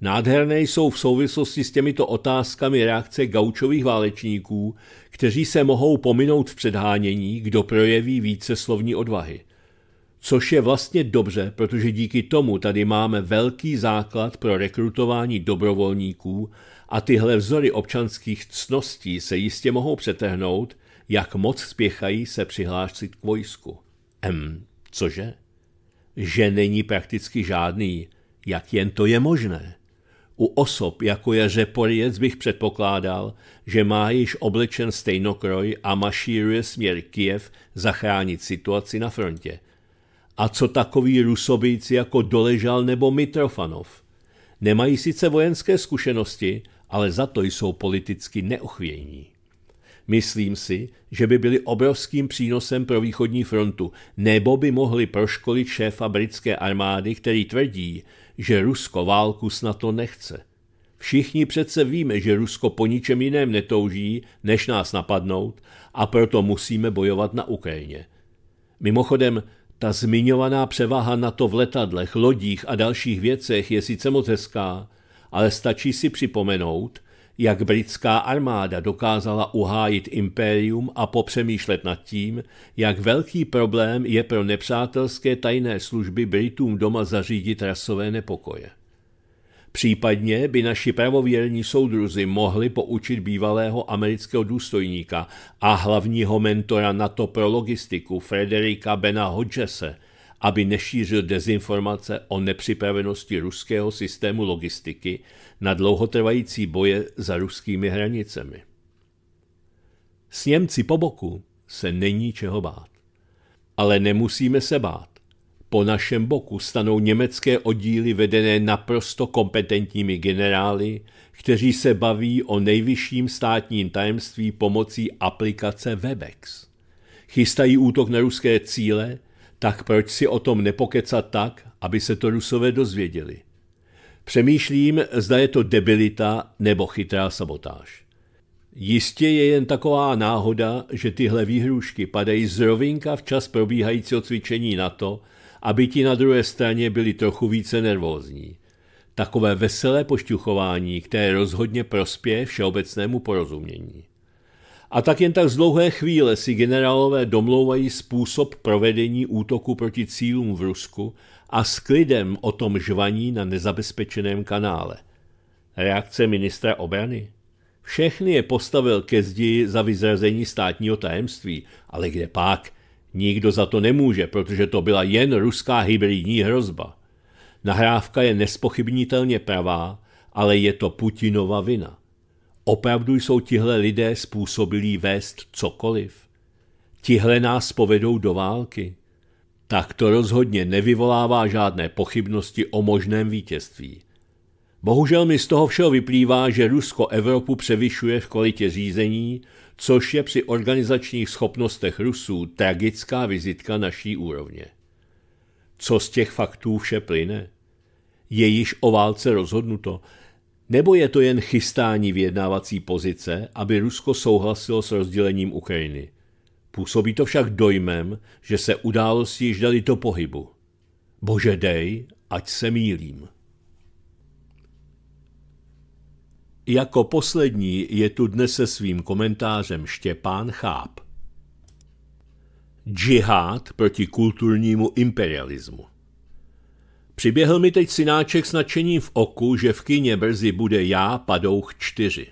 Nádherné jsou v souvislosti s těmito otázkami reakce gaučových válečníků, kteří se mohou pominout v předhánění, kdo projeví více slovní odvahy. Což je vlastně dobře, protože díky tomu tady máme velký základ pro rekrutování dobrovolníků a tyhle vzory občanských cností se jistě mohou přetrhnout, jak moc spěchají se přihlásit k vojsku. M, cože? Že není prakticky žádný, jak jen to je možné. U osob, jako je řeporiec, bych předpokládal, že má již oblečen stejnokroj a mašíruje směr Kiev zachránit situaci na frontě – a co takový rusovíci jako Doležal nebo Mitrofanov? Nemají sice vojenské zkušenosti, ale za to jsou politicky neochvějní. Myslím si, že by byli obrovským přínosem pro východní frontu, nebo by mohli proškolit šéfa britské armády, který tvrdí, že Rusko válku snad to nechce. Všichni přece víme, že Rusko po ničem jiném netouží, než nás napadnout, a proto musíme bojovat na Ukrajině. Mimochodem, ta zmiňovaná převaha na to v letadlech, lodích a dalších věcech je sice moc hezká, ale stačí si připomenout, jak britská armáda dokázala uhájit impérium a popřemýšlet nad tím, jak velký problém je pro nepřátelské tajné služby Britům doma zařídit rasové nepokoje. Případně by naši pravověrní soudruzi mohli poučit bývalého amerického důstojníka a hlavního mentora NATO pro logistiku Frederika Bena Hodgese, aby nešířil dezinformace o nepřipravenosti ruského systému logistiky na dlouhotrvající boje za ruskými hranicemi. S Němci po boku se není čeho bát. Ale nemusíme se bát. Po našem boku stanou německé oddíly vedené naprosto kompetentními generály, kteří se baví o nejvyšším státním tajemství pomocí aplikace Webex. Chystají útok na ruské cíle, tak proč si o tom nepokecat tak, aby se to rusové dozvěděli? Přemýšlím, zda je to debilita nebo chytrá sabotáž. Jistě je jen taková náhoda, že tyhle výhrušky padají zrovinka v čas probíhajícího cvičení na to, aby ti na druhé straně byli trochu více nervózní. Takové veselé pošťuchování, které rozhodně prospěje všeobecnému porozumění. A tak jen tak z dlouhé chvíle si generálové domlouvají způsob provedení útoku proti cílům v Rusku a s klidem o tom žvaní na nezabezpečeném kanále. Reakce ministra obrany? Všechny je postavil ke zdi za vyzrazení státního tajemství, ale kde pak? Nikdo za to nemůže, protože to byla jen ruská hybridní hrozba. Nahrávka je nespochybnitelně pravá, ale je to Putinova vina. Opravdu jsou tihle lidé způsobilí vést cokoliv. Tihle nás povedou do války. Tak to rozhodně nevyvolává žádné pochybnosti o možném vítězství. Bohužel mi z toho všeho vyplývá, že Rusko Evropu převyšuje v kvalitě řízení, což je při organizačních schopnostech Rusů tragická vizitka naší úrovně. Co z těch faktů vše plyne? Je již o válce rozhodnuto, nebo je to jen chystání vyjednávací pozice, aby Rusko souhlasilo s rozdělením Ukrajiny? Působí to však dojmem, že se události již dali do pohybu. Bože dej, ať se mílím. Jako poslední je tu dnes se svým komentářem Štěpán Cháp. Džihad proti kulturnímu imperialismu. Přiběhl mi teď synáček s nadšením v oku, že v kyně brzy bude já, padouch čtyři.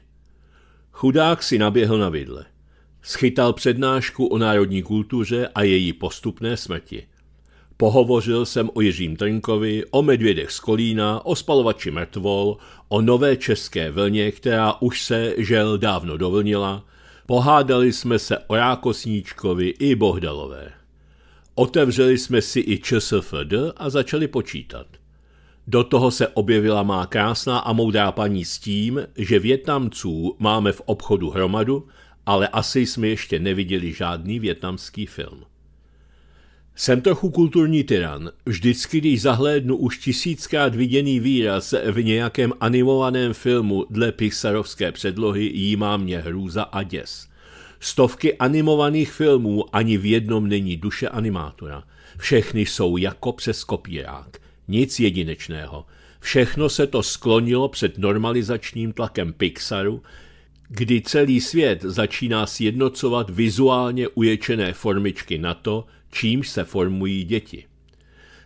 Chudák si naběhl na vidle. Schytal přednášku o národní kultuře a její postupné smrti. Pohovořil jsem o Jiřím Trnkovi, o medvědech z Kolína, o spalovači mrtvol, o nové české vlně, která už se, žel, dávno dovlnila. Pohádali jsme se o Rákosníčkovi i Bohdalové. Otevřeli jsme si i ČSFD a začali počítat. Do toho se objevila má krásná a moudrá paní s tím, že Větnamců máme v obchodu hromadu, ale asi jsme ještě neviděli žádný větnamský film. Jsem trochu kulturní tyran. Vždycky, když zahlédnu už tisíckrát viděný výraz v nějakém animovaném filmu dle pixarovské předlohy, jí má mě hrůza a děs. Stovky animovaných filmů ani v jednom není duše animátora. Všechny jsou jako přes kopírák. Nic jedinečného. Všechno se to sklonilo před normalizačním tlakem Pixaru, kdy celý svět začíná sjednocovat vizuálně uječené formičky na to, čímž se formují děti.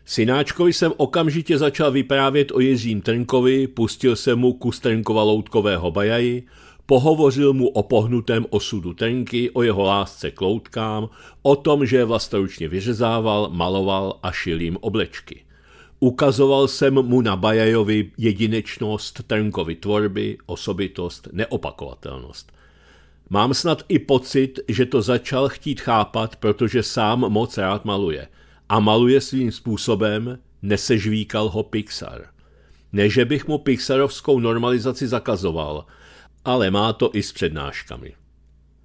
Synáčkovi jsem okamžitě začal vyprávět o Jezím Trnkovi, pustil se mu kus Trnkova loutkového bajaji, pohovořil mu o pohnutém osudu Trnky, o jeho lásce k loutkám, o tom, že je vlastoručně vyřezával, maloval a šil jim oblečky. Ukazoval jsem mu na Bajajovi jedinečnost Trnkovi tvorby, osobitost, neopakovatelnost – Mám snad i pocit, že to začal chtít chápat, protože sám moc rád maluje. A maluje svým způsobem, nesežvíkal ho Pixar. Ne, že bych mu pixarovskou normalizaci zakazoval, ale má to i s přednáškami.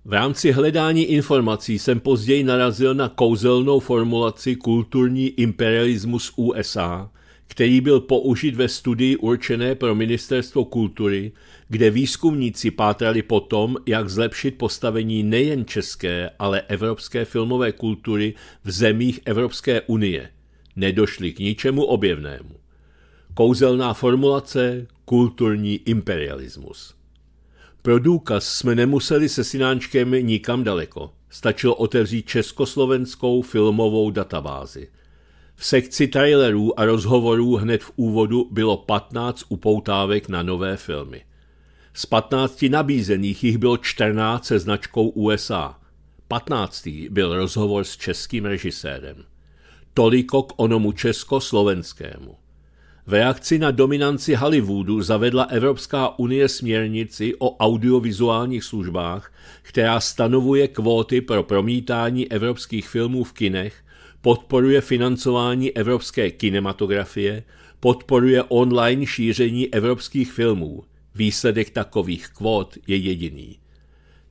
V rámci hledání informací jsem později narazil na kouzelnou formulaci kulturní imperialismus USA, který byl použit ve studii určené pro Ministerstvo kultury, kde výzkumníci pátrali po tom, jak zlepšit postavení nejen české, ale evropské filmové kultury v zemích Evropské unie. Nedošli k ničemu objevnému. Kouzelná formulace kulturní imperialismus. Pro důkaz jsme nemuseli se sináčkem nikam daleko. Stačilo otevřít československou filmovou databázi. V sekci trailerů a rozhovorů hned v úvodu bylo 15 upoutávek na nové filmy. Z 15 nabízených jich bylo 14 se značkou USA. 15. byl rozhovor s českým režisérem. Toliko k onomu československému. V reakci na dominanci Hollywoodu zavedla Evropská unie směrnici o audiovizuálních službách, která stanovuje kvóty pro promítání evropských filmů v kinech podporuje financování evropské kinematografie, podporuje online šíření evropských filmů. Výsledek takových kvót je jediný.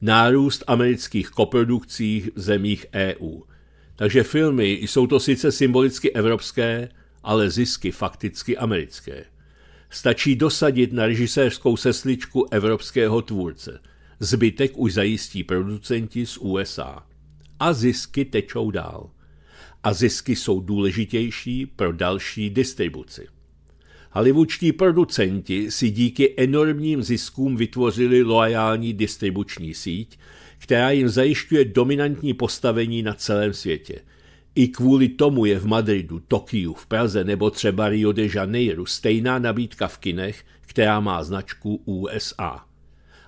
Nárůst amerických koprodukcí v zemích EU. Takže filmy jsou to sice symbolicky evropské, ale zisky fakticky americké. Stačí dosadit na režisérskou sesličku evropského tvůrce. Zbytek už zajistí producenti z USA. A zisky tečou dál a zisky jsou důležitější pro další distribuci. Hollywoodští producenti si díky enormním ziskům vytvořili loajální distribuční síť, která jim zajišťuje dominantní postavení na celém světě. I kvůli tomu je v Madridu, Tokiu, v Praze nebo třeba Rio de Janeiro stejná nabídka v kinech, která má značku USA.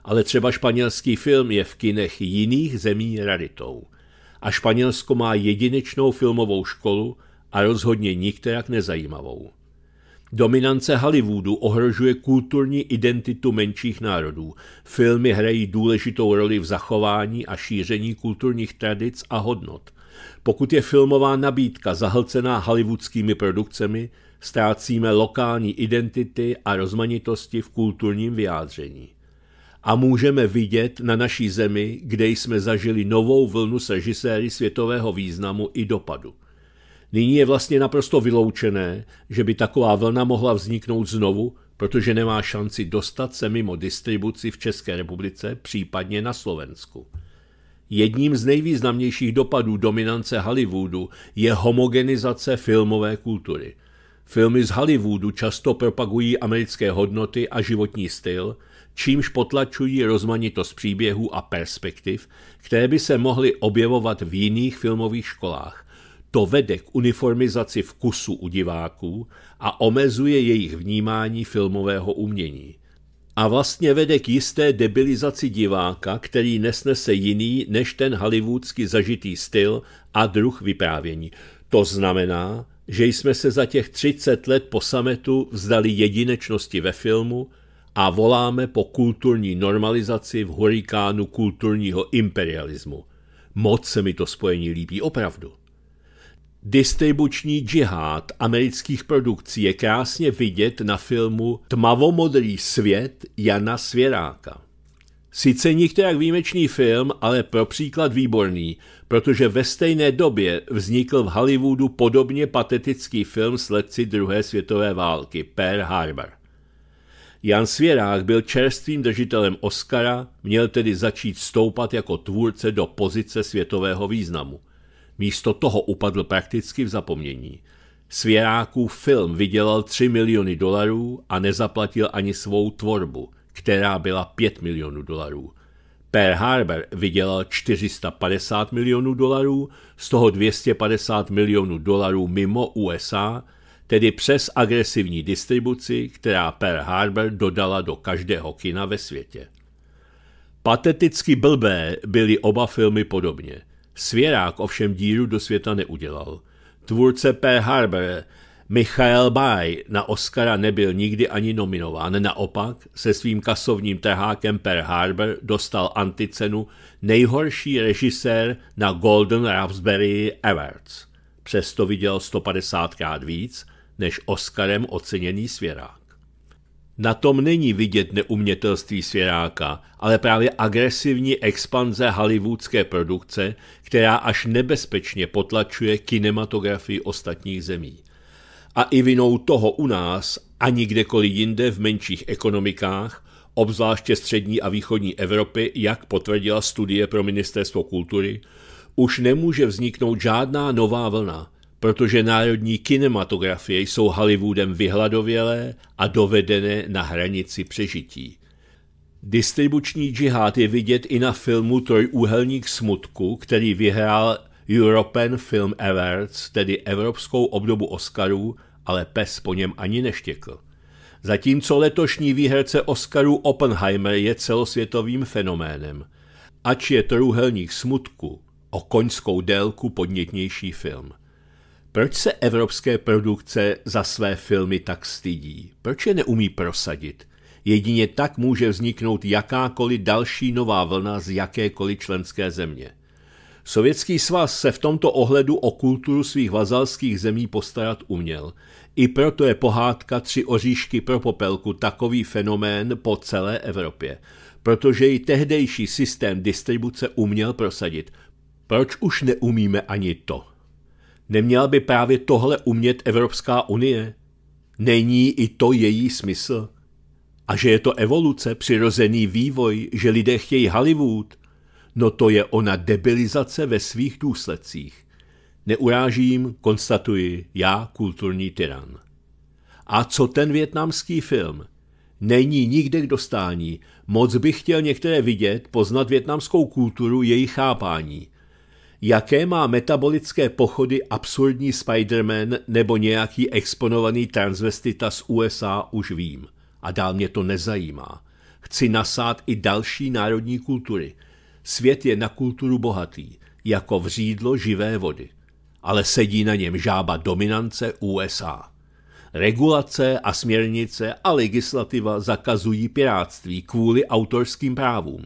Ale třeba španělský film je v kinech jiných zemí raritou – a Španělsko má jedinečnou filmovou školu a rozhodně nikterak nezajímavou. Dominance Hollywoodu ohrožuje kulturní identitu menších národů. Filmy hrají důležitou roli v zachování a šíření kulturních tradic a hodnot. Pokud je filmová nabídka zahlcená hollywoodskými produkcemi, ztrácíme lokální identity a rozmanitosti v kulturním vyjádření a můžeme vidět na naší zemi, kde jsme zažili novou vlnu sežiséry světového významu i dopadu. Nyní je vlastně naprosto vyloučené, že by taková vlna mohla vzniknout znovu, protože nemá šanci dostat se mimo distribuci v České republice, případně na Slovensku. Jedním z nejvýznamnějších dopadů dominance Hollywoodu je homogenizace filmové kultury. Filmy z Hollywoodu často propagují americké hodnoty a životní styl, čímž potlačují rozmanitost příběhů a perspektiv, které by se mohly objevovat v jiných filmových školách. To vede k uniformizaci vkusu u diváků a omezuje jejich vnímání filmového umění. A vlastně vede k jisté debilizaci diváka, který nesnese jiný než ten hollywoodsky zažitý styl a druh vyprávění. To znamená, že jsme se za těch 30 let po sametu vzdali jedinečnosti ve filmu, a voláme po kulturní normalizaci v hurikánu kulturního imperialismu. Moc se mi to spojení líbí opravdu. Distribuční džihad amerických produkcí je krásně vidět na filmu Tmavomodrý svět Jana Svěráka. Sice některak výjimečný film, ale pro příklad výborný, protože ve stejné době vznikl v Hollywoodu podobně patetický film s druhé světové války, Pearl Harbor. Jan Svěrák byl čerstvým držitelem Oscara, měl tedy začít stoupat jako tvůrce do pozice světového významu. Místo toho upadl prakticky v zapomnění. Svěrákův film vydělal 3 miliony dolarů a nezaplatil ani svou tvorbu, která byla 5 milionů dolarů. Pearl Harbor vydělal 450 milionů dolarů, z toho 250 milionů dolarů mimo USA – tedy přes agresivní distribuci, která Pearl Harbor dodala do každého kina ve světě. Pateticky blbé byly oba filmy podobně. Svěrák ovšem díru do světa neudělal. Tvůrce Pearl Harbor Michael Bay na Oscara nebyl nikdy ani nominován, naopak se svým kasovním trhákem Pearl Harbor dostal anticenu nejhorší režisér na Golden Raspberry Awards. Přesto viděl 150krát víc – než Oscarem oceněný svěrák. Na tom není vidět neumětelství svěráka, ale právě agresivní expanze hollywoodské produkce, která až nebezpečně potlačuje kinematografii ostatních zemí. A i vinou toho u nás, ani kdekoliv jinde v menších ekonomikách, obzvláště střední a východní Evropy, jak potvrdila studie pro Ministerstvo kultury, už nemůže vzniknout žádná nová vlna, protože národní kinematografie jsou Hollywoodem vyhladovělé a dovedené na hranici přežití. Distribuční džihad je vidět i na filmu Trojúhelník smutku, který vyhrál European Film Awards, tedy Evropskou obdobu Oscarů, ale pes po něm ani neštěkl. Zatímco letošní výherce Oscarů Oppenheimer je celosvětovým fenoménem. Ač je Trojúhelník smutku o koňskou délku podnětnější film. Proč se evropské produkce za své filmy tak stydí? Proč je neumí prosadit? Jedině tak může vzniknout jakákoliv další nová vlna z jakékoliv členské země. Sovětský svaz se v tomto ohledu o kulturu svých vazalských zemí postarat uměl. I proto je pohádka Tři oříšky pro popelku takový fenomén po celé Evropě. Protože ji tehdejší systém distribuce uměl prosadit. Proč už neumíme ani to? Neměla by právě tohle umět Evropská unie? Není i to její smysl? A že je to evoluce, přirozený vývoj, že lidé chtějí Hollywood? No to je ona debilizace ve svých důsledcích. Neurážím, konstatuji, já kulturní tyran. A co ten větnamský film? Není nikde k dostání. Moc bych chtěl některé vidět, poznat větnamskou kulturu, její chápání jaké má metabolické pochody absurdní Spider-Man nebo nějaký exponovaný transvestita z USA, už vím. A dál mě to nezajímá. Chci nasát i další národní kultury. Svět je na kulturu bohatý, jako vřídlo živé vody. Ale sedí na něm žába dominance USA. Regulace a směrnice a legislativa zakazují piráctví kvůli autorským právům.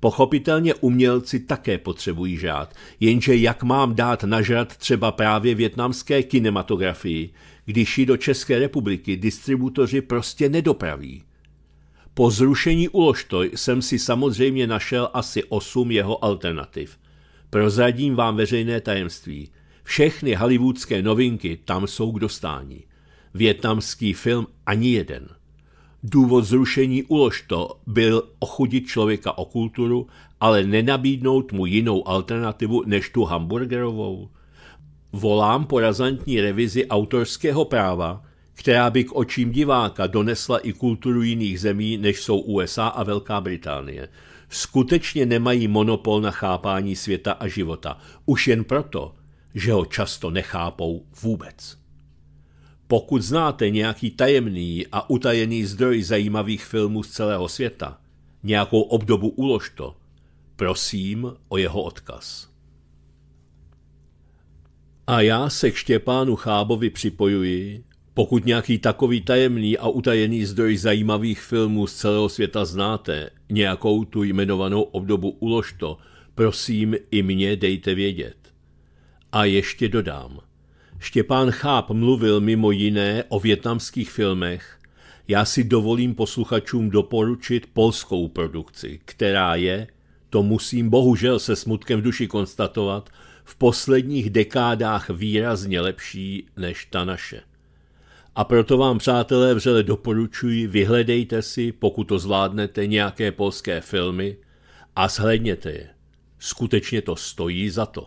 Pochopitelně umělci také potřebují žád, jenže jak mám dát na žád třeba právě větnamské kinematografii, když ji do České republiky distributoři prostě nedopraví. Po zrušení uložtoj jsem si samozřejmě našel asi osm jeho alternativ. Prozradím vám veřejné tajemství. Všechny hollywoodské novinky tam jsou k dostání. Větnamský film ani jeden – Důvod zrušení ulož to byl ochudit člověka o kulturu, ale nenabídnout mu jinou alternativu než tu hamburgerovou. Volám po razantní revizi autorského práva, která by k očím diváka donesla i kulturu jiných zemí, než jsou USA a Velká Británie. Skutečně nemají monopol na chápání světa a života, už jen proto, že ho často nechápou vůbec. Pokud znáte nějaký tajemný a utajený zdroj zajímavých filmů z celého světa, nějakou obdobu ulož to. Prosím o jeho odkaz. A já se k Štěpánu Chábovi připojuji, pokud nějaký takový tajemný a utajený zdroj zajímavých filmů z celého světa znáte, nějakou tu jmenovanou obdobu ulož to, prosím i mě dejte vědět. A ještě dodám – Štěpán Cháp mluvil mimo jiné o větnamských filmech, já si dovolím posluchačům doporučit polskou produkci, která je, to musím bohužel se smutkem v duši konstatovat, v posledních dekádách výrazně lepší než ta naše. A proto vám, přátelé, vřele doporučuji, vyhledejte si, pokud to zvládnete, nějaké polské filmy a shledněte je. Skutečně to stojí za to.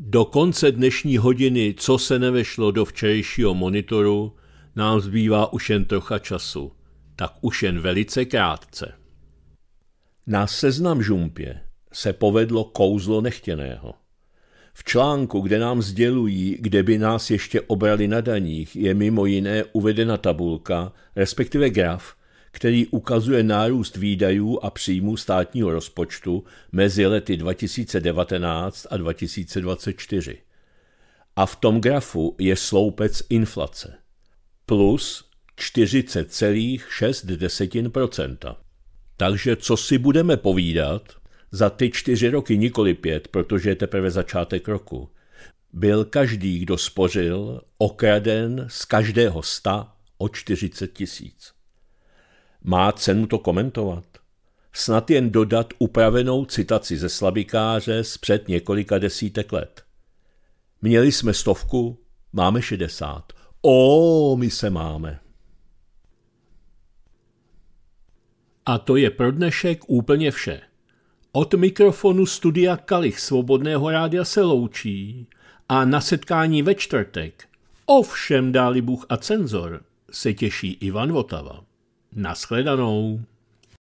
Do konce dnešní hodiny, co se nevešlo do včerejšího monitoru, nám zbývá už jen trocha času, tak už jen velice krátce. Na seznam žumpě se povedlo kouzlo nechtěného. V článku, kde nám sdělují, kde by nás ještě obrali na daních, je mimo jiné uvedena tabulka, respektive graf, který ukazuje nárůst výdajů a příjmů státního rozpočtu mezi lety 2019 a 2024. A v tom grafu je sloupec inflace. Plus 40,6%. Takže co si budeme povídat, za ty čtyři roky, nikoli pět, protože je teprve začátek roku, byl každý, kdo spořil, okraden z každého sta o 40 tisíc. Má cenu to komentovat? Snad jen dodat upravenou citaci ze slabikáře z před několika desítek let. Měli jsme stovku, máme šedesát. O, my se máme. A to je pro dnešek úplně vše. Od mikrofonu studia Kalich Svobodného rádia se loučí a na setkání ve čtvrtek, ovšem dáli Bůh a cenzor, se těší Ivan Votava. Naschledanou.